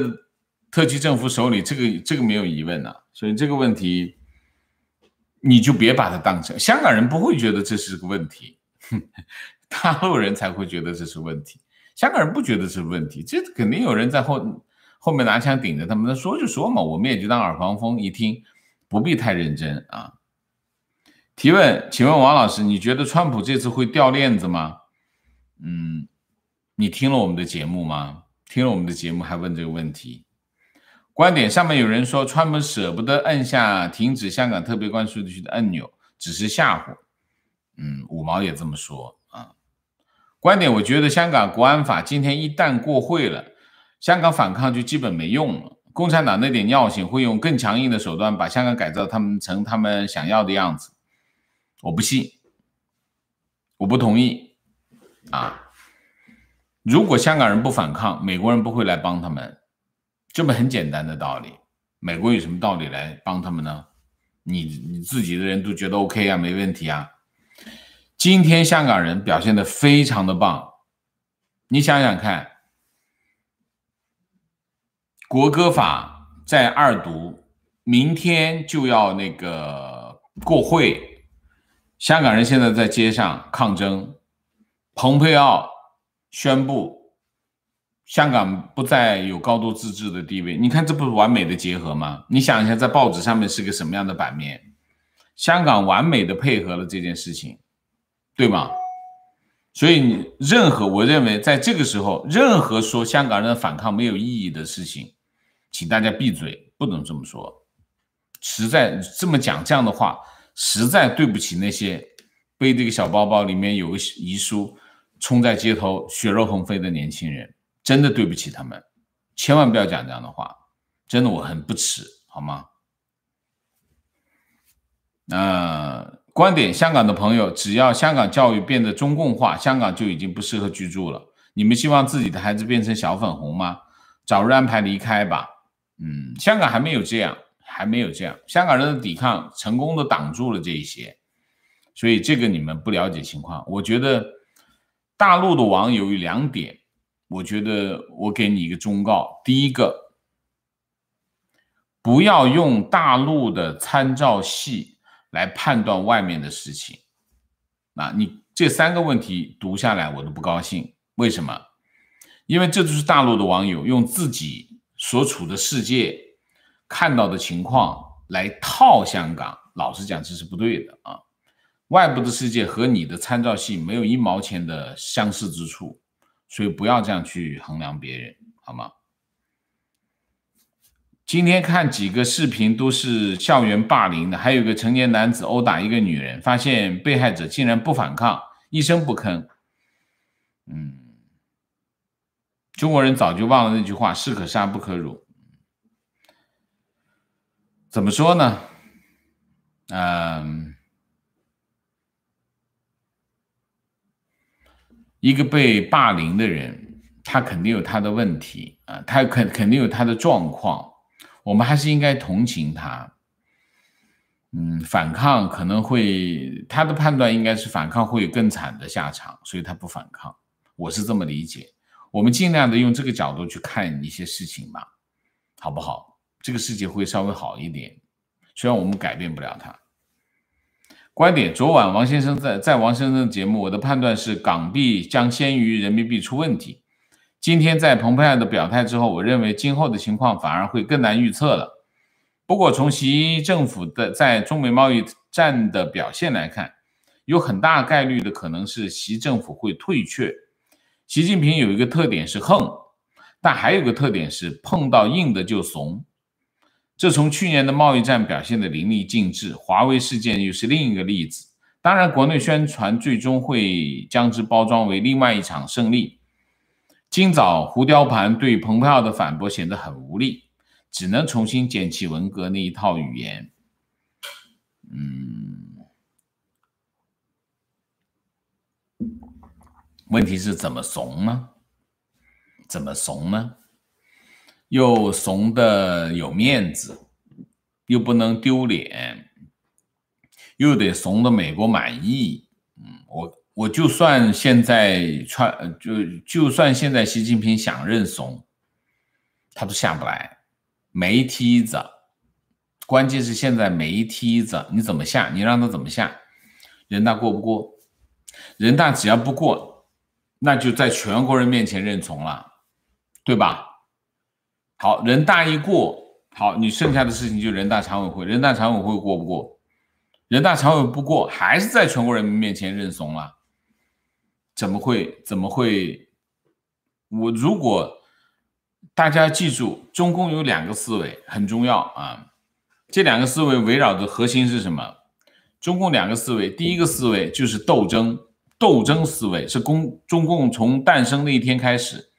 特区政府手里，这个这个没有疑问啊。所以这个问题，你就别把它当成香港人不会觉得这是个问题，大陆人才会觉得这是问题。香港人不觉得是问题，这肯定有人在后后面拿枪顶着他们，说就说嘛，我们也就当耳旁风一听。不必太认真啊。提问，请问王老师，你觉得川普这次会掉链子吗？嗯，你听了我们的节目吗？听了我们的节目还问这个问题？观点：上面有人说川普舍不得按下停止香港特别关税区的按钮，只是吓唬。嗯，五毛也这么说啊。观点：我觉得香港国安法今天一旦过会了，香港反抗就基本没用了。共产党那点尿性，会用更强硬的手段把香港改造他们成他们想要的样子，我不信，我不同意，啊！如果香港人不反抗，美国人不会来帮他们，这么很简单的道理。美国有什么道理来帮他们呢？你你自己的人都觉得 OK 啊，没问题啊。今天香港人表现的非常的棒，你想想看。国歌法在二读，明天就要那个过会。香港人现在在街上抗争，蓬佩奥宣布香港不再有高度自治的地位。你看，这不是完美的结合吗？你想一下，在报纸上面是个什么样的版面？香港完美的配合了这件事情，对吗？所以你任何，我认为在这个时候，任何说香港人的反抗没有意义的事情。请大家闭嘴，不能这么说。实在这么讲这样的话，实在对不起那些背这个小包包里面有个遗书，冲在街头血肉横飞的年轻人，真的对不起他们。千万不要讲这样的话，真的我很不齿，好吗？那观点，香港的朋友，只要香港教育变得中共化，香港就已经不适合居住了。你们希望自己的孩子变成小粉红吗？早日安排离开吧。嗯，香港还没有这样，还没有这样。香港人的抵抗成功的挡住了这一些，所以这个你们不了解情况。我觉得，大陆的网友有两点，我觉得我给你一个忠告：第一个，不要用大陆的参照系来判断外面的事情。啊，你这三个问题读下来我都不高兴，为什么？因为这就是大陆的网友用自己。所处的世界看到的情况来套香港，老实讲这是不对的啊！外部的世界和你的参照系没有一毛钱的相似之处，所以不要这样去衡量别人，好吗？今天看几个视频，都是校园霸凌的，还有个成年男子殴打一个女人，发现被害者竟然不反抗，一声不吭。嗯。中国人早就忘了那句话“士可杀不可辱”。怎么说呢？嗯，一个被霸凌的人，他肯定有他的问题啊，他肯肯定有他的状况。我们还是应该同情他。嗯，反抗可能会他的判断应该是反抗会有更惨的下场，所以他不反抗。我是这么理解。我们尽量的用这个角度去看一些事情吧，好不好？这个世界会稍微好一点，虽然我们改变不了它。观点：昨晚王先生在在王先生的节目，我的判断是港币将先于人民币出问题。今天在佩湃的表态之后，我认为今后的情况反而会更难预测了。不过从习政府的在中美贸易战的表现来看，有很大概率的可能是习政府会退却。习近平有一个特点是横，但还有个特点是碰到硬的就怂，这从去年的贸易战表现的淋漓尽致，华为事件又是另一个例子。当然，国内宣传最终会将之包装为另外一场胜利。今早胡雕盘对蓬佩奥的反驳显得很无力，只能重新捡起文革那一套语言。嗯。问题是怎么怂呢？怎么怂呢？又怂的有面子，又不能丢脸，又得怂的美国满意。嗯，我我就算现在穿，就就算现在习近平想认怂，他都下不来，没梯子。关键是现在没梯子，你怎么下？你让他怎么下？人大过不过？人大只要不过。那就在全国人面前认怂了，对吧？好，人大一过，好，你剩下的事情就人大常委会，人大常委会过不过，人大常委会不过，还是在全国人民面前认怂了。怎么会？怎么会？我如果大家记住，中共有两个思维很重要啊，这两个思维围绕的核心是什么？中共两个思维，第一个思维就是斗争。斗争思维是共中共从诞生那一天开始，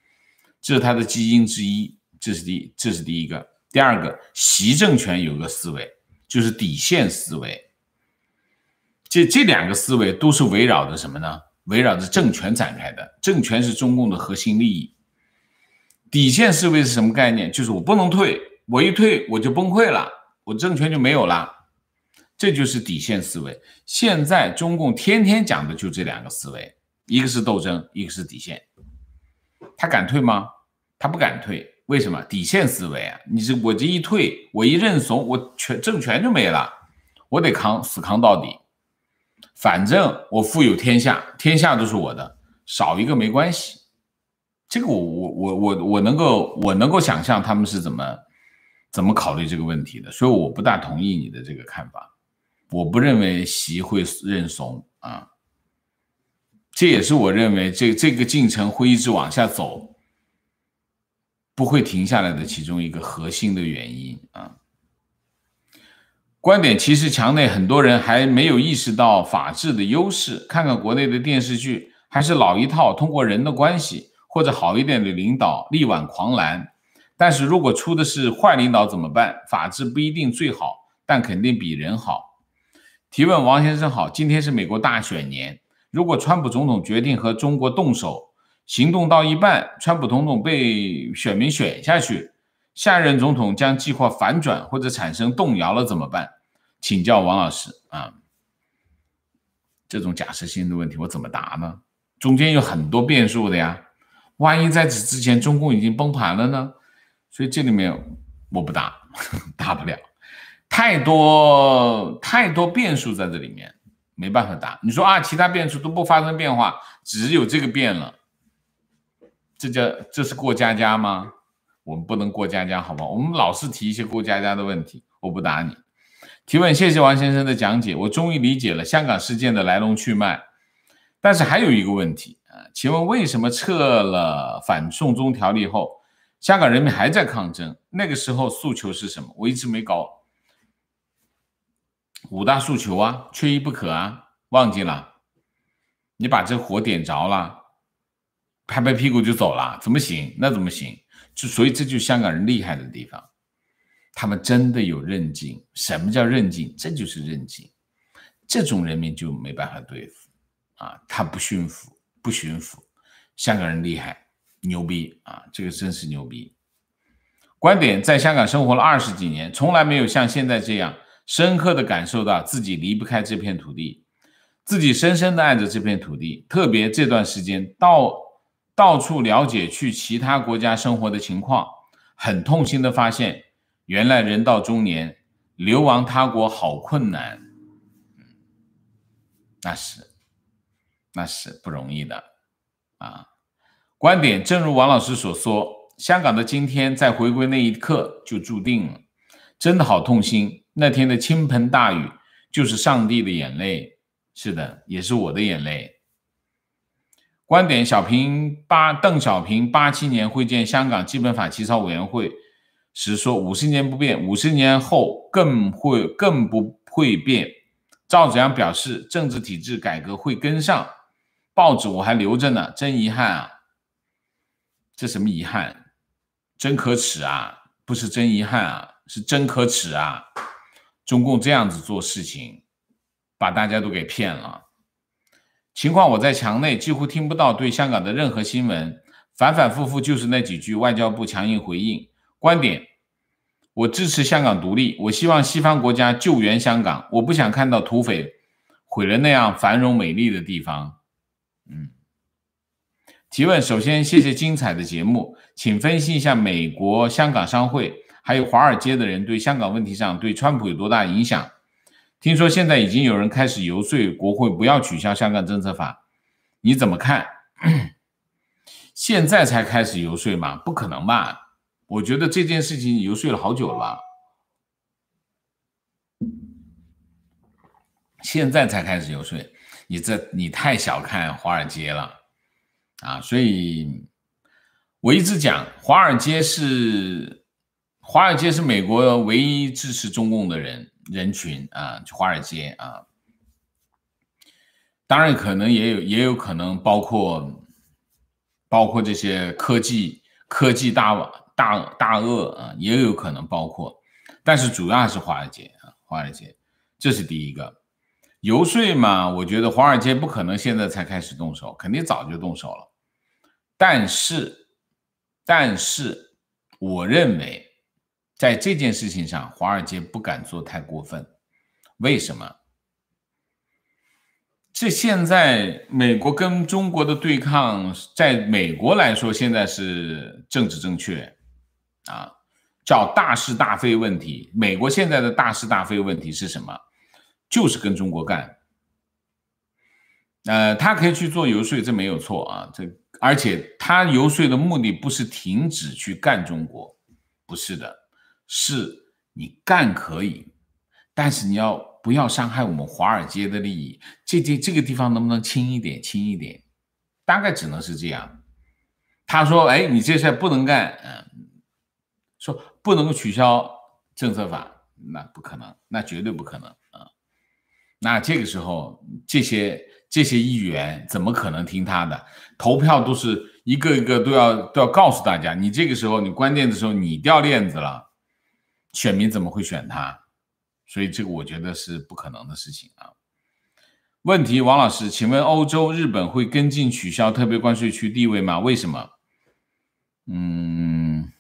这是它的基因之一。这是第这是第一个，第二个，习政权有个思维就是底线思维。这这两个思维都是围绕着什么呢？围绕着政权展开的，政权是中共的核心利益。底线思维是什么概念？就是我不能退，我一退我就崩溃了，我政权就没有了。这就是底线思维。现在中共天天讲的就这两个思维，一个是斗争，一个是底线。他敢退吗？他不敢退，为什么？底线思维啊！你这我这一退，我一认怂，我全政权就没了，我得扛死扛到底。反正我富有天下，天下都是我的，少一个没关系。这个我我我我我能够我能够想象他们是怎么怎么考虑这个问题的，所以我不大同意你的这个看法。我不认为习会认怂啊，这也是我认为这这个进程会一直往下走，不会停下来的其中一个核心的原因啊。观点其实墙内很多人还没有意识到法治的优势，看看国内的电视剧还是老一套，通过人的关系或者好一点的领导力挽狂澜，但是如果出的是坏领导怎么办？法治不一定最好，但肯定比人好。提问：王先生好，今天是美国大选年。如果川普总统决定和中国动手，行动到一半，川普总统被选民选下去，下任总统将计划反转或者产生动摇了怎么办？请教王老师啊，这种假设性的问题我怎么答呢？中间有很多变数的呀，万一在此之前中共已经崩盘了呢？所以这里面我不答，答不了。太多太多变数在这里面，没办法答。你说啊，其他变数都不发生变化，只有这个变了，这叫这是过家家吗？我们不能过家家，好吗？我们老是提一些过家家的问题，我不答你。提问，谢谢王先生的讲解，我终于理解了香港事件的来龙去脉。但是还有一个问题啊，请问为什么撤了反送中条例后，香港人民还在抗争？那个时候诉求是什么？我一直没搞。五大诉求啊，缺一不可啊！忘记了，你把这火点着了，拍拍屁股就走了，怎么行？那怎么行？就所以这就是香港人厉害的地方，他们真的有韧劲。什么叫韧劲？这就是韧劲。这种人民就没办法对付啊，他不驯服，不驯服。香港人厉害，牛逼啊！这个真是牛逼。观点在香港生活了二十几年，从来没有像现在这样。深刻的感受到自己离不开这片土地，自己深深的爱着这片土地。特别这段时间到到处了解去其他国家生活的情况，很痛心的发现，原来人到中年流亡他国好困难，嗯，那是那是不容易的啊。观点正如王老师所说，香港的今天在回归那一刻就注定了，真的好痛心。那天的倾盆大雨就是上帝的眼泪，是的，也是我的眼泪。观点：小平八，邓小平八七年会见香港基本法起草委员会时说：“五十年不变，五十年后更会更不会变。”赵子阳表示：“政治体制改革会跟上。”报纸我还留着呢，真遗憾啊！这什么遗憾？真可耻啊！不是真遗憾啊，是真可耻啊！中共这样子做事情，把大家都给骗了。情况我在墙内几乎听不到对香港的任何新闻，反反复复就是那几句外交部强硬回应观点。我支持香港独立，我希望西方国家救援香港，我不想看到土匪毁了那样繁荣美丽的地方。嗯。提问：首先，谢谢精彩的节目，请分析一下美国香港商会。还有华尔街的人对香港问题上对川普有多大影响？听说现在已经有人开始游说国会不要取消香港政策法，你怎么看？现在才开始游说吗？不可能吧！我觉得这件事情游说了好久了，现在才开始游说，你这你太小看华尔街了啊！所以我一直讲，华尔街是。华尔街是美国唯一支持中共的人人群啊，就华尔街啊，当然可能也有也有可能包括包括这些科技科技大王大大鳄啊，也有可能包括，但是主要还是华尔街啊，华尔街，这是第一个游说嘛？我觉得华尔街不可能现在才开始动手，肯定早就动手了，但是但是我认为。在这件事情上，华尔街不敢做太过分。为什么？这现在美国跟中国的对抗，在美国来说，现在是政治正确，啊，叫大是大非问题。美国现在的大是大非问题是什么？就是跟中国干。呃，他可以去做游说，这没有错啊。这而且他游说的目的不是停止去干中国，不是的。是你干可以，但是你要不要伤害我们华尔街的利益？这这这个地方能不能轻一点，轻一点？大概只能是这样。他说：“哎，你这事不能干，嗯，说不能取消政策法，那不可能，那绝对不可能啊。”那这个时候，这些这些议员怎么可能听他的？投票都是一个一个都要都要告诉大家，你这个时候，你关键的时候你掉链子了。选民怎么会选他？所以这个我觉得是不可能的事情啊。问题，王老师，请问欧洲、日本会跟进取消特别关税区地位吗？为什么？嗯，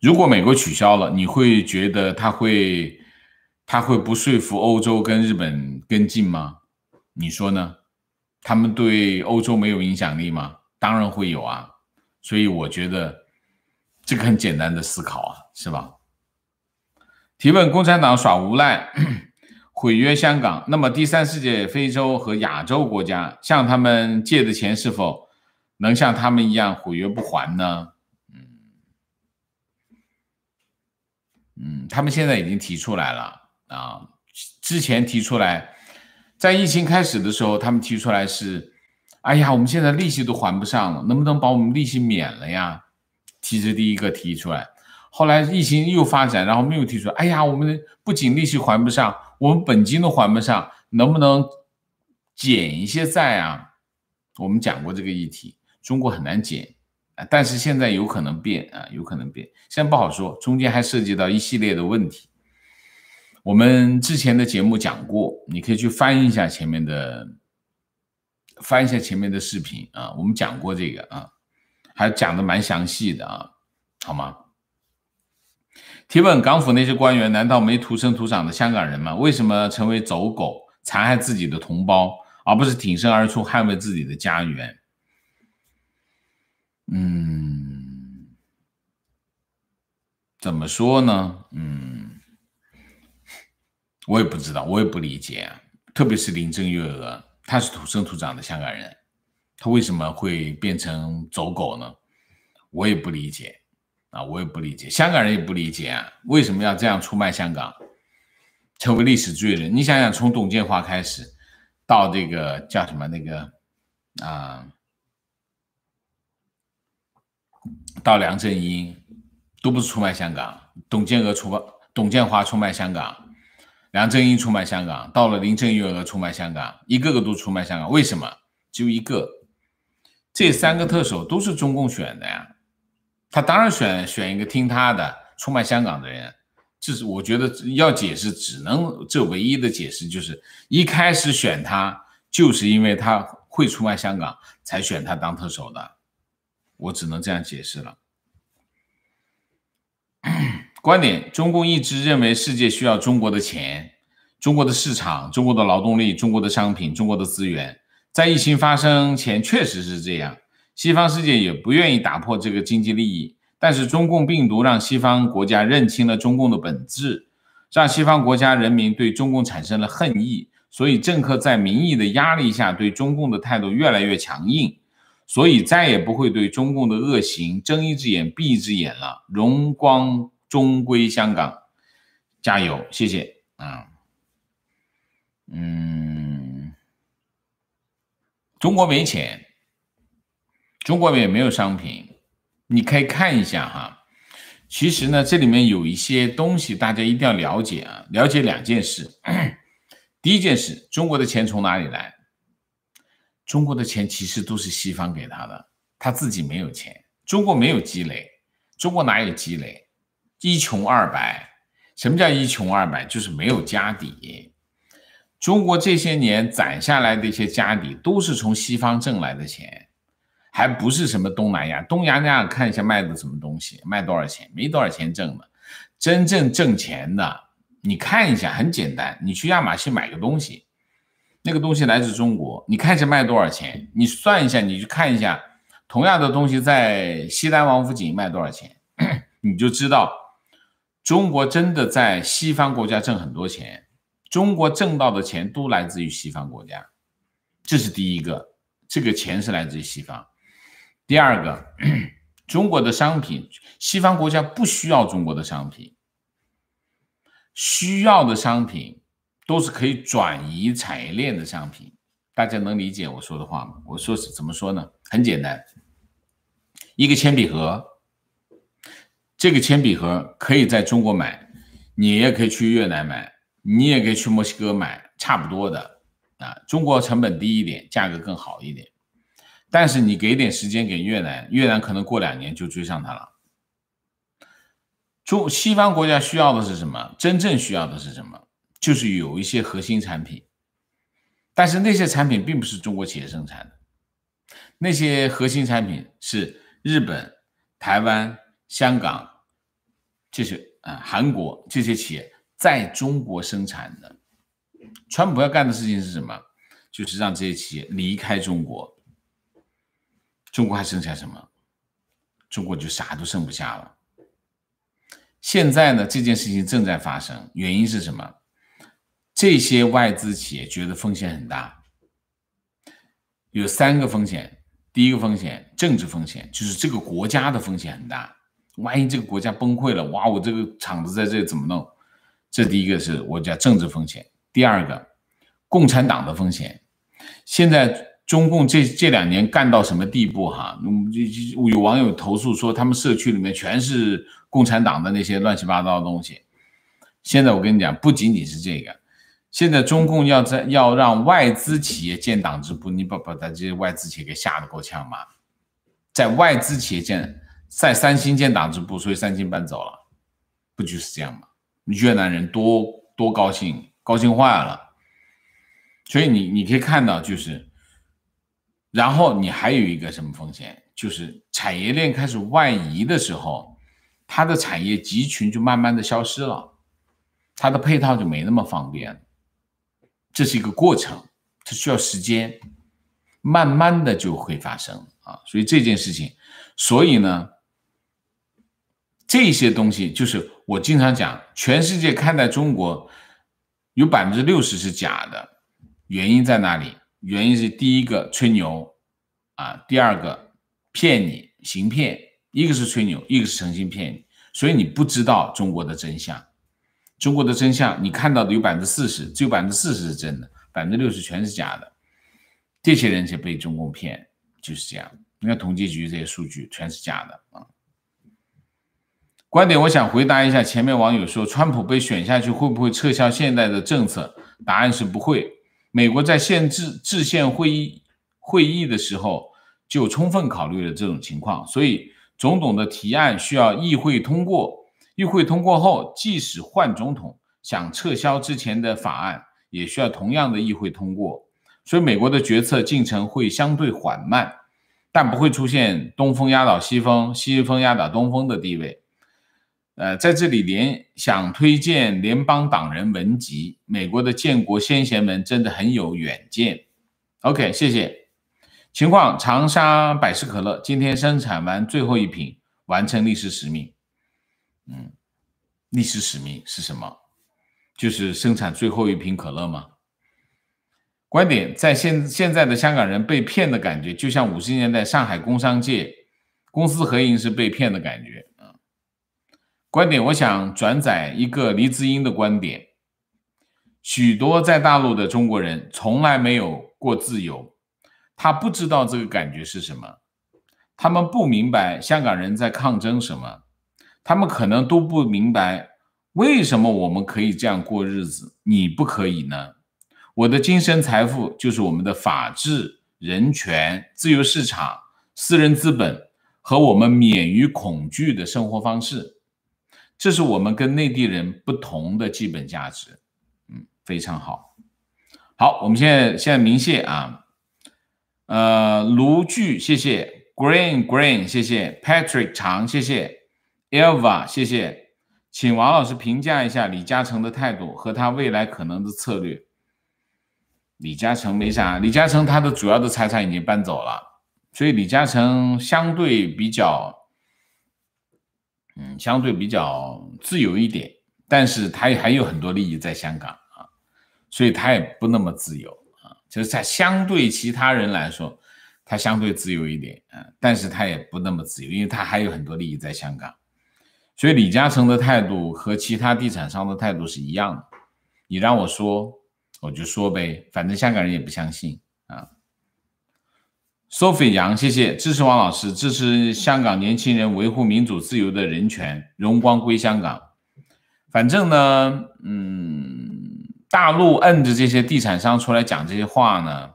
如果美国取消了，你会觉得他会他会不说服欧洲跟日本跟进吗？你说呢？他们对欧洲没有影响力吗？当然会有啊。所以我觉得这个很简单的思考啊，是吧？提问：共产党耍无赖，毁约香港。那么第三世界非洲和亚洲国家向他们借的钱，是否能像他们一样毁约不还呢？嗯，嗯，他们现在已经提出来了啊。之前提出来，在疫情开始的时候，他们提出来是：哎呀，我们现在利息都还不上了，能不能把我们利息免了呀？其实第一个提出来。后来疫情又发展，然后没有提出：哎呀，我们不仅利息还不上，我们本金都还不上，能不能减一些债啊？我们讲过这个议题，中国很难减，但是现在有可能变啊，有可能变，现在不好说，中间还涉及到一系列的问题。我们之前的节目讲过，你可以去翻一下前面的，翻一下前面的视频啊，我们讲过这个啊，还讲的蛮详细的啊，好吗？提问：港府那些官员难道没土生土长的香港人吗？为什么成为走狗，残害自己的同胞，而不是挺身而出捍卫自己的家园？嗯，怎么说呢？嗯，我也不知道，我也不理解。特别是林郑月娥，她是土生土长的香港人，她为什么会变成走狗呢？我也不理解。啊，我也不理解，香港人也不理解啊，为什么要这样出卖香港，成为历史罪人？你想想，从董建华开始，到这个叫什么那个，啊，到梁振英，都不是出卖香港。董建娥出卖，董建华出卖香港，梁振英出卖香港，到了林郑月娥出卖香港，一个个都出卖香港，为什么？只有一个，这三个特首都是中共选的呀。他当然选选一个听他的出卖香港的人，这是我觉得要解释，只能这唯一的解释就是一开始选他，就是因为他会出卖香港才选他当特首的，我只能这样解释了。观点：中共一直认为世界需要中国的钱、中国的市场、中国的劳动力、中国的商品、中国的资源，在疫情发生前确实是这样。西方世界也不愿意打破这个经济利益，但是中共病毒让西方国家认清了中共的本质，让西方国家人民对中共产生了恨意，所以政客在民意的压力下对中共的态度越来越强硬，所以再也不会对中共的恶行睁一只眼闭一只眼了。荣光终归香港，加油，谢谢，啊，嗯，中国没钱。中国也没有商品，你可以看一下哈。其实呢，这里面有一些东西，大家一定要了解啊。了解两件事，第一件事，中国的钱从哪里来？中国的钱其实都是西方给他的，他自己没有钱。中国没有积累，中国哪有积累？一穷二白。什么叫一穷二白？就是没有家底。中国这些年攒下来的一些家底，都是从西方挣来的钱。还不是什么东南亚、东南那看一下卖的什么东西，卖多少钱，没多少钱挣的。真正挣钱的，你看一下，很简单，你去亚马逊买个东西，那个东西来自中国，你看一下卖多少钱，你算一下，你去看一下，同样的东西在西单王府井卖多少钱，你就知道，中国真的在西方国家挣很多钱，中国挣到的钱都来自于西方国家，这是第一个，这个钱是来自于西方。第二个，中国的商品，西方国家不需要中国的商品，需要的商品都是可以转移产业链的商品。大家能理解我说的话吗？我说是怎么说呢？很简单，一个铅笔盒，这个铅笔盒可以在中国买，你也可以去越南买，你也可以去墨西哥买，差不多的啊。中国成本低一点，价格更好一点。但是你给点时间给越南，越南可能过两年就追上它了。中西方国家需要的是什么？真正需要的是什么？就是有一些核心产品，但是那些产品并不是中国企业生产的，那些核心产品是日本、台湾、香港这些啊韩国这些企业在中国生产的。川普要干的事情是什么？就是让这些企业离开中国。中国还剩下什么？中国就啥都剩不下了。现在呢，这件事情正在发生，原因是什么？这些外资企业觉得风险很大，有三个风险。第一个风险，政治风险，就是这个国家的风险很大，万一这个国家崩溃了，哇，我这个厂子在这怎么弄？这第一个是我叫政治风险。第二个，共产党的风险，现在。中共这这两年干到什么地步哈？嗯，这有网友投诉说，他们社区里面全是共产党的那些乱七八糟的东西。现在我跟你讲，不仅仅是这个，现在中共要在要让外资企业建党支部，你把把他这些外资企业给吓得够呛嘛？在外资企业建，在三星建党支部，所以三星搬走了，不就是这样吗？越南人多多高兴，高兴坏了。所以你你可以看到就是。然后你还有一个什么风险，就是产业链开始外移的时候，它的产业集群就慢慢的消失了，它的配套就没那么方便，这是一个过程，它需要时间，慢慢的就会发生啊。所以这件事情，所以呢，这些东西就是我经常讲，全世界看待中国有百分之六十是假的，原因在哪里？原因是第一个吹牛啊，第二个骗你行骗，一个是吹牛，一个是诚心骗你，所以你不知道中国的真相。中国的真相，你看到的有百分之四十，只有百分之四十是真的，百分之六十全是假的。这些人是被中共骗，就是这样。你看统计局这些数据全是假的啊。观点，我想回答一下前面网友说，川普被选下去会不会撤销现在的政策？答案是不会。美国在限制制宪会议会议的时候，就充分考虑了这种情况，所以总统的提案需要议会通过，议会通过后，即使换总统想撤销之前的法案，也需要同样的议会通过，所以美国的决策进程会相对缓慢，但不会出现东风压倒西风，西风压倒东风的地位。呃，在这里联想推荐《联邦党人文集》，美国的建国先贤们真的很有远见。OK，谢谢。情况：长沙百事可乐今天生产完最后一瓶，完成历史使命。嗯，历史使命是什么？就是生产最后一瓶可乐吗？观点：在现现在的香港人被骗的感觉，就像五十年代上海工商界公私合营是被骗的感觉。观点，我想转载一个黎智英的观点：许多在大陆的中国人从来没有过自由，他不知道这个感觉是什么，他们不明白香港人在抗争什么，他们可能都不明白为什么我们可以这样过日子，你不可以呢？我的精神财富就是我们的法治、人权、自由市场、私人资本和我们免于恐惧的生活方式。这是我们跟内地人不同的基本价值，嗯，非常好。好，我们现在现在明谢啊，呃，卢炬，谢谢，Green Green，谢谢，Patrick 长，谢谢，Elva，谢谢，请王老师评价一下李嘉诚的态度和他未来可能的策略。李嘉诚没啥，李嘉诚他的主要的财产已经搬走了，所以李嘉诚相对比较。嗯，相对比较自由一点，但是他也还有很多利益在香港啊，所以他也不那么自由啊。就是在相对其他人来说，他相对自由一点啊，但是他也不那么自由，因为他还有很多利益在香港。所以李嘉诚的态度和其他地产商的态度是一样的，你让我说，我就说呗，反正香港人也不相信。Sophie 杨，谢谢支持王老师，支持香港年轻人维护民主自由的人权，荣光归香港。反正呢，嗯，大陆摁着这些地产商出来讲这些话呢，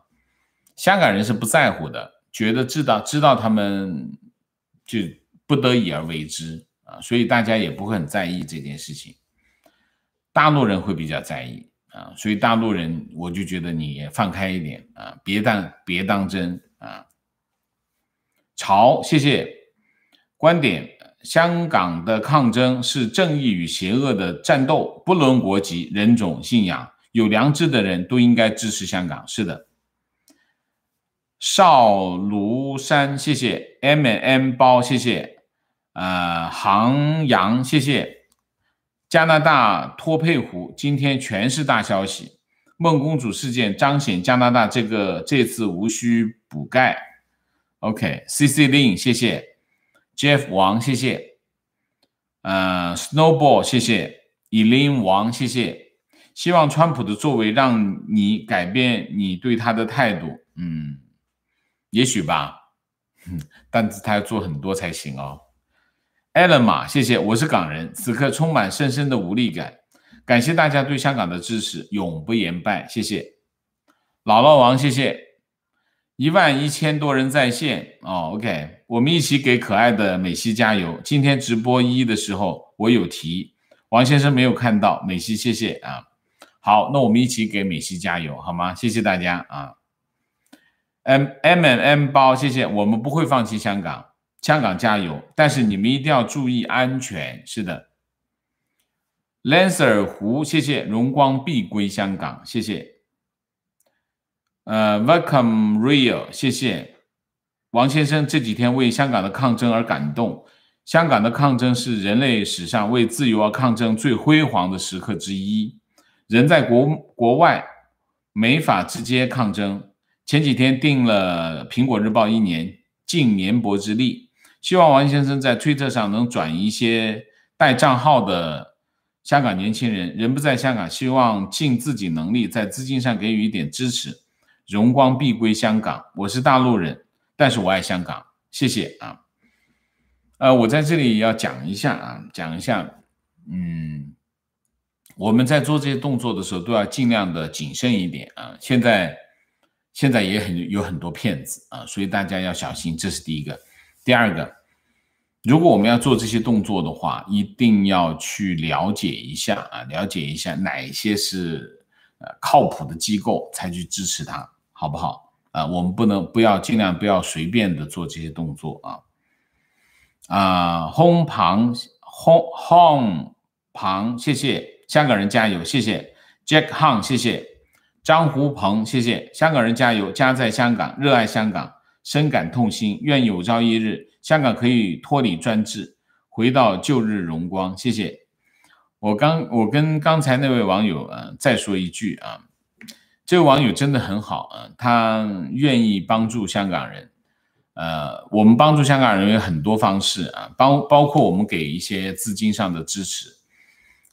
香港人是不在乎的，觉得知道知道他们就不得已而为之啊，所以大家也不会很在意这件事情。大陆人会比较在意啊，所以大陆人我就觉得你放开一点啊，别当别当真。啊，潮，谢谢。观点：香港的抗争是正义与邪恶的战斗，不论国籍、人种、信仰，有良知的人都应该支持香港。是的，邵庐山，谢谢。M M 包，谢谢。呃，杭洋，谢谢。加拿大托佩湖，今天全是大消息。梦公主事件彰显加拿大这个这次无需补钙。OK，C C Lin，谢谢。Jeff 王，谢谢。呃，Snowball，谢谢。Eileen 王，谢谢。希望川普的作为让你改变你对他的态度。嗯，也许吧。嗯，但是他要做很多才行哦。Emma，谢谢。我是港人，此刻充满深深的无力感。感谢大家对香港的支持，永不言败，谢谢，姥姥王，谢谢，一万一千多人在线啊，OK，我们一起给可爱的美西加油。今天直播一的时候，我有提，王先生没有看到，美西，谢谢啊，好，那我们一起给美西加油，好吗？谢谢大家啊，M M M 包，谢谢，我们不会放弃香港，香港加油，但是你们一定要注意安全，是的。Lancer 胡，谢谢。荣光必归香港，谢谢。呃，Welcome Real，谢谢王先生。这几天为香港的抗争而感动。香港的抗争是人类史上为自由而抗争最辉煌的时刻之一。人在国国外没法直接抗争。前几天订了《苹果日报》一年，尽绵薄之力。希望王先生在推特上能转一些带账号的。香港年轻人人不在香港，希望尽自己能力在资金上给予一点支持。荣光必归香港。我是大陆人，但是我爱香港。谢谢啊。呃，我在这里要讲一下啊，讲一下，嗯，我们在做这些动作的时候都要尽量的谨慎一点啊。现在现在也很有很多骗子啊，所以大家要小心。这是第一个，第二个。如果我们要做这些动作的话，一定要去了解一下啊，了解一下哪些是呃靠谱的机构才去支持它，好不好？啊，我们不能不要尽量不要随便的做这些动作啊！啊，Home 旁 h o h o 旁，谢谢香港人加油，谢谢 Jack Hung，谢谢张胡鹏，谢谢香港人加油，家在香港，热爱香港，深感痛心，愿有朝一日。香港可以脱离专制，回到旧日荣光。谢谢。我刚，我跟刚才那位网友啊，再说一句啊，这位网友真的很好啊，他愿意帮助香港人。呃，我们帮助香港人有很多方式啊，包包括我们给一些资金上的支持。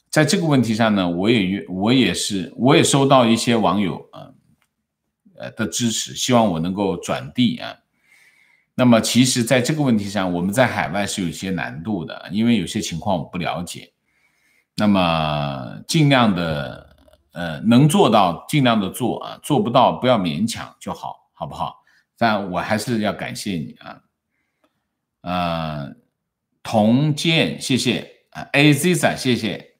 在这个问题上呢，我也愿，我也是，我也收到一些网友啊，呃的支持，希望我能够转递啊。那么，其实，在这个问题上，我们在海外是有些难度的，因为有些情况我不了解。那么，尽量的，呃，能做到尽量的做啊，做不到不要勉强就好，好不好？但我还是要感谢你啊，呃，同建，谢谢啊，A Z 仔，谢谢，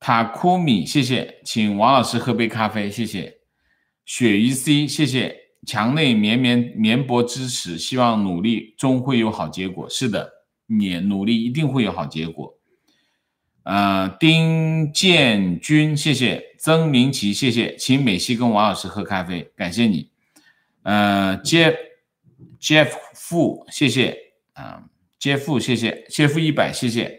塔库米，谢谢，请王老师喝杯咖啡，谢谢，鳕鱼 C，谢谢。墙内绵绵绵薄之时，希望努力终会有好结果。是的，你努力一定会有好结果。呃，丁建军，谢谢；曾明奇，谢谢。请美西跟王老师喝咖啡，感谢你。呃，接接富，谢谢。嗯，接富，谢谢，接富一百，谢谢。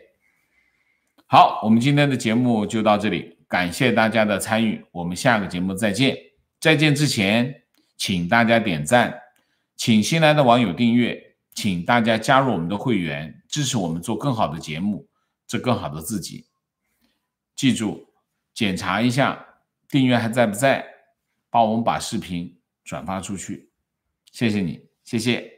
好，我们今天的节目就到这里，感谢大家的参与，我们下个节目再见。再见之前。请大家点赞，请新来的网友订阅，请大家加入我们的会员，支持我们做更好的节目，做更好的自己。记住，检查一下订阅还在不在，帮我们把视频转发出去，谢谢你，谢谢。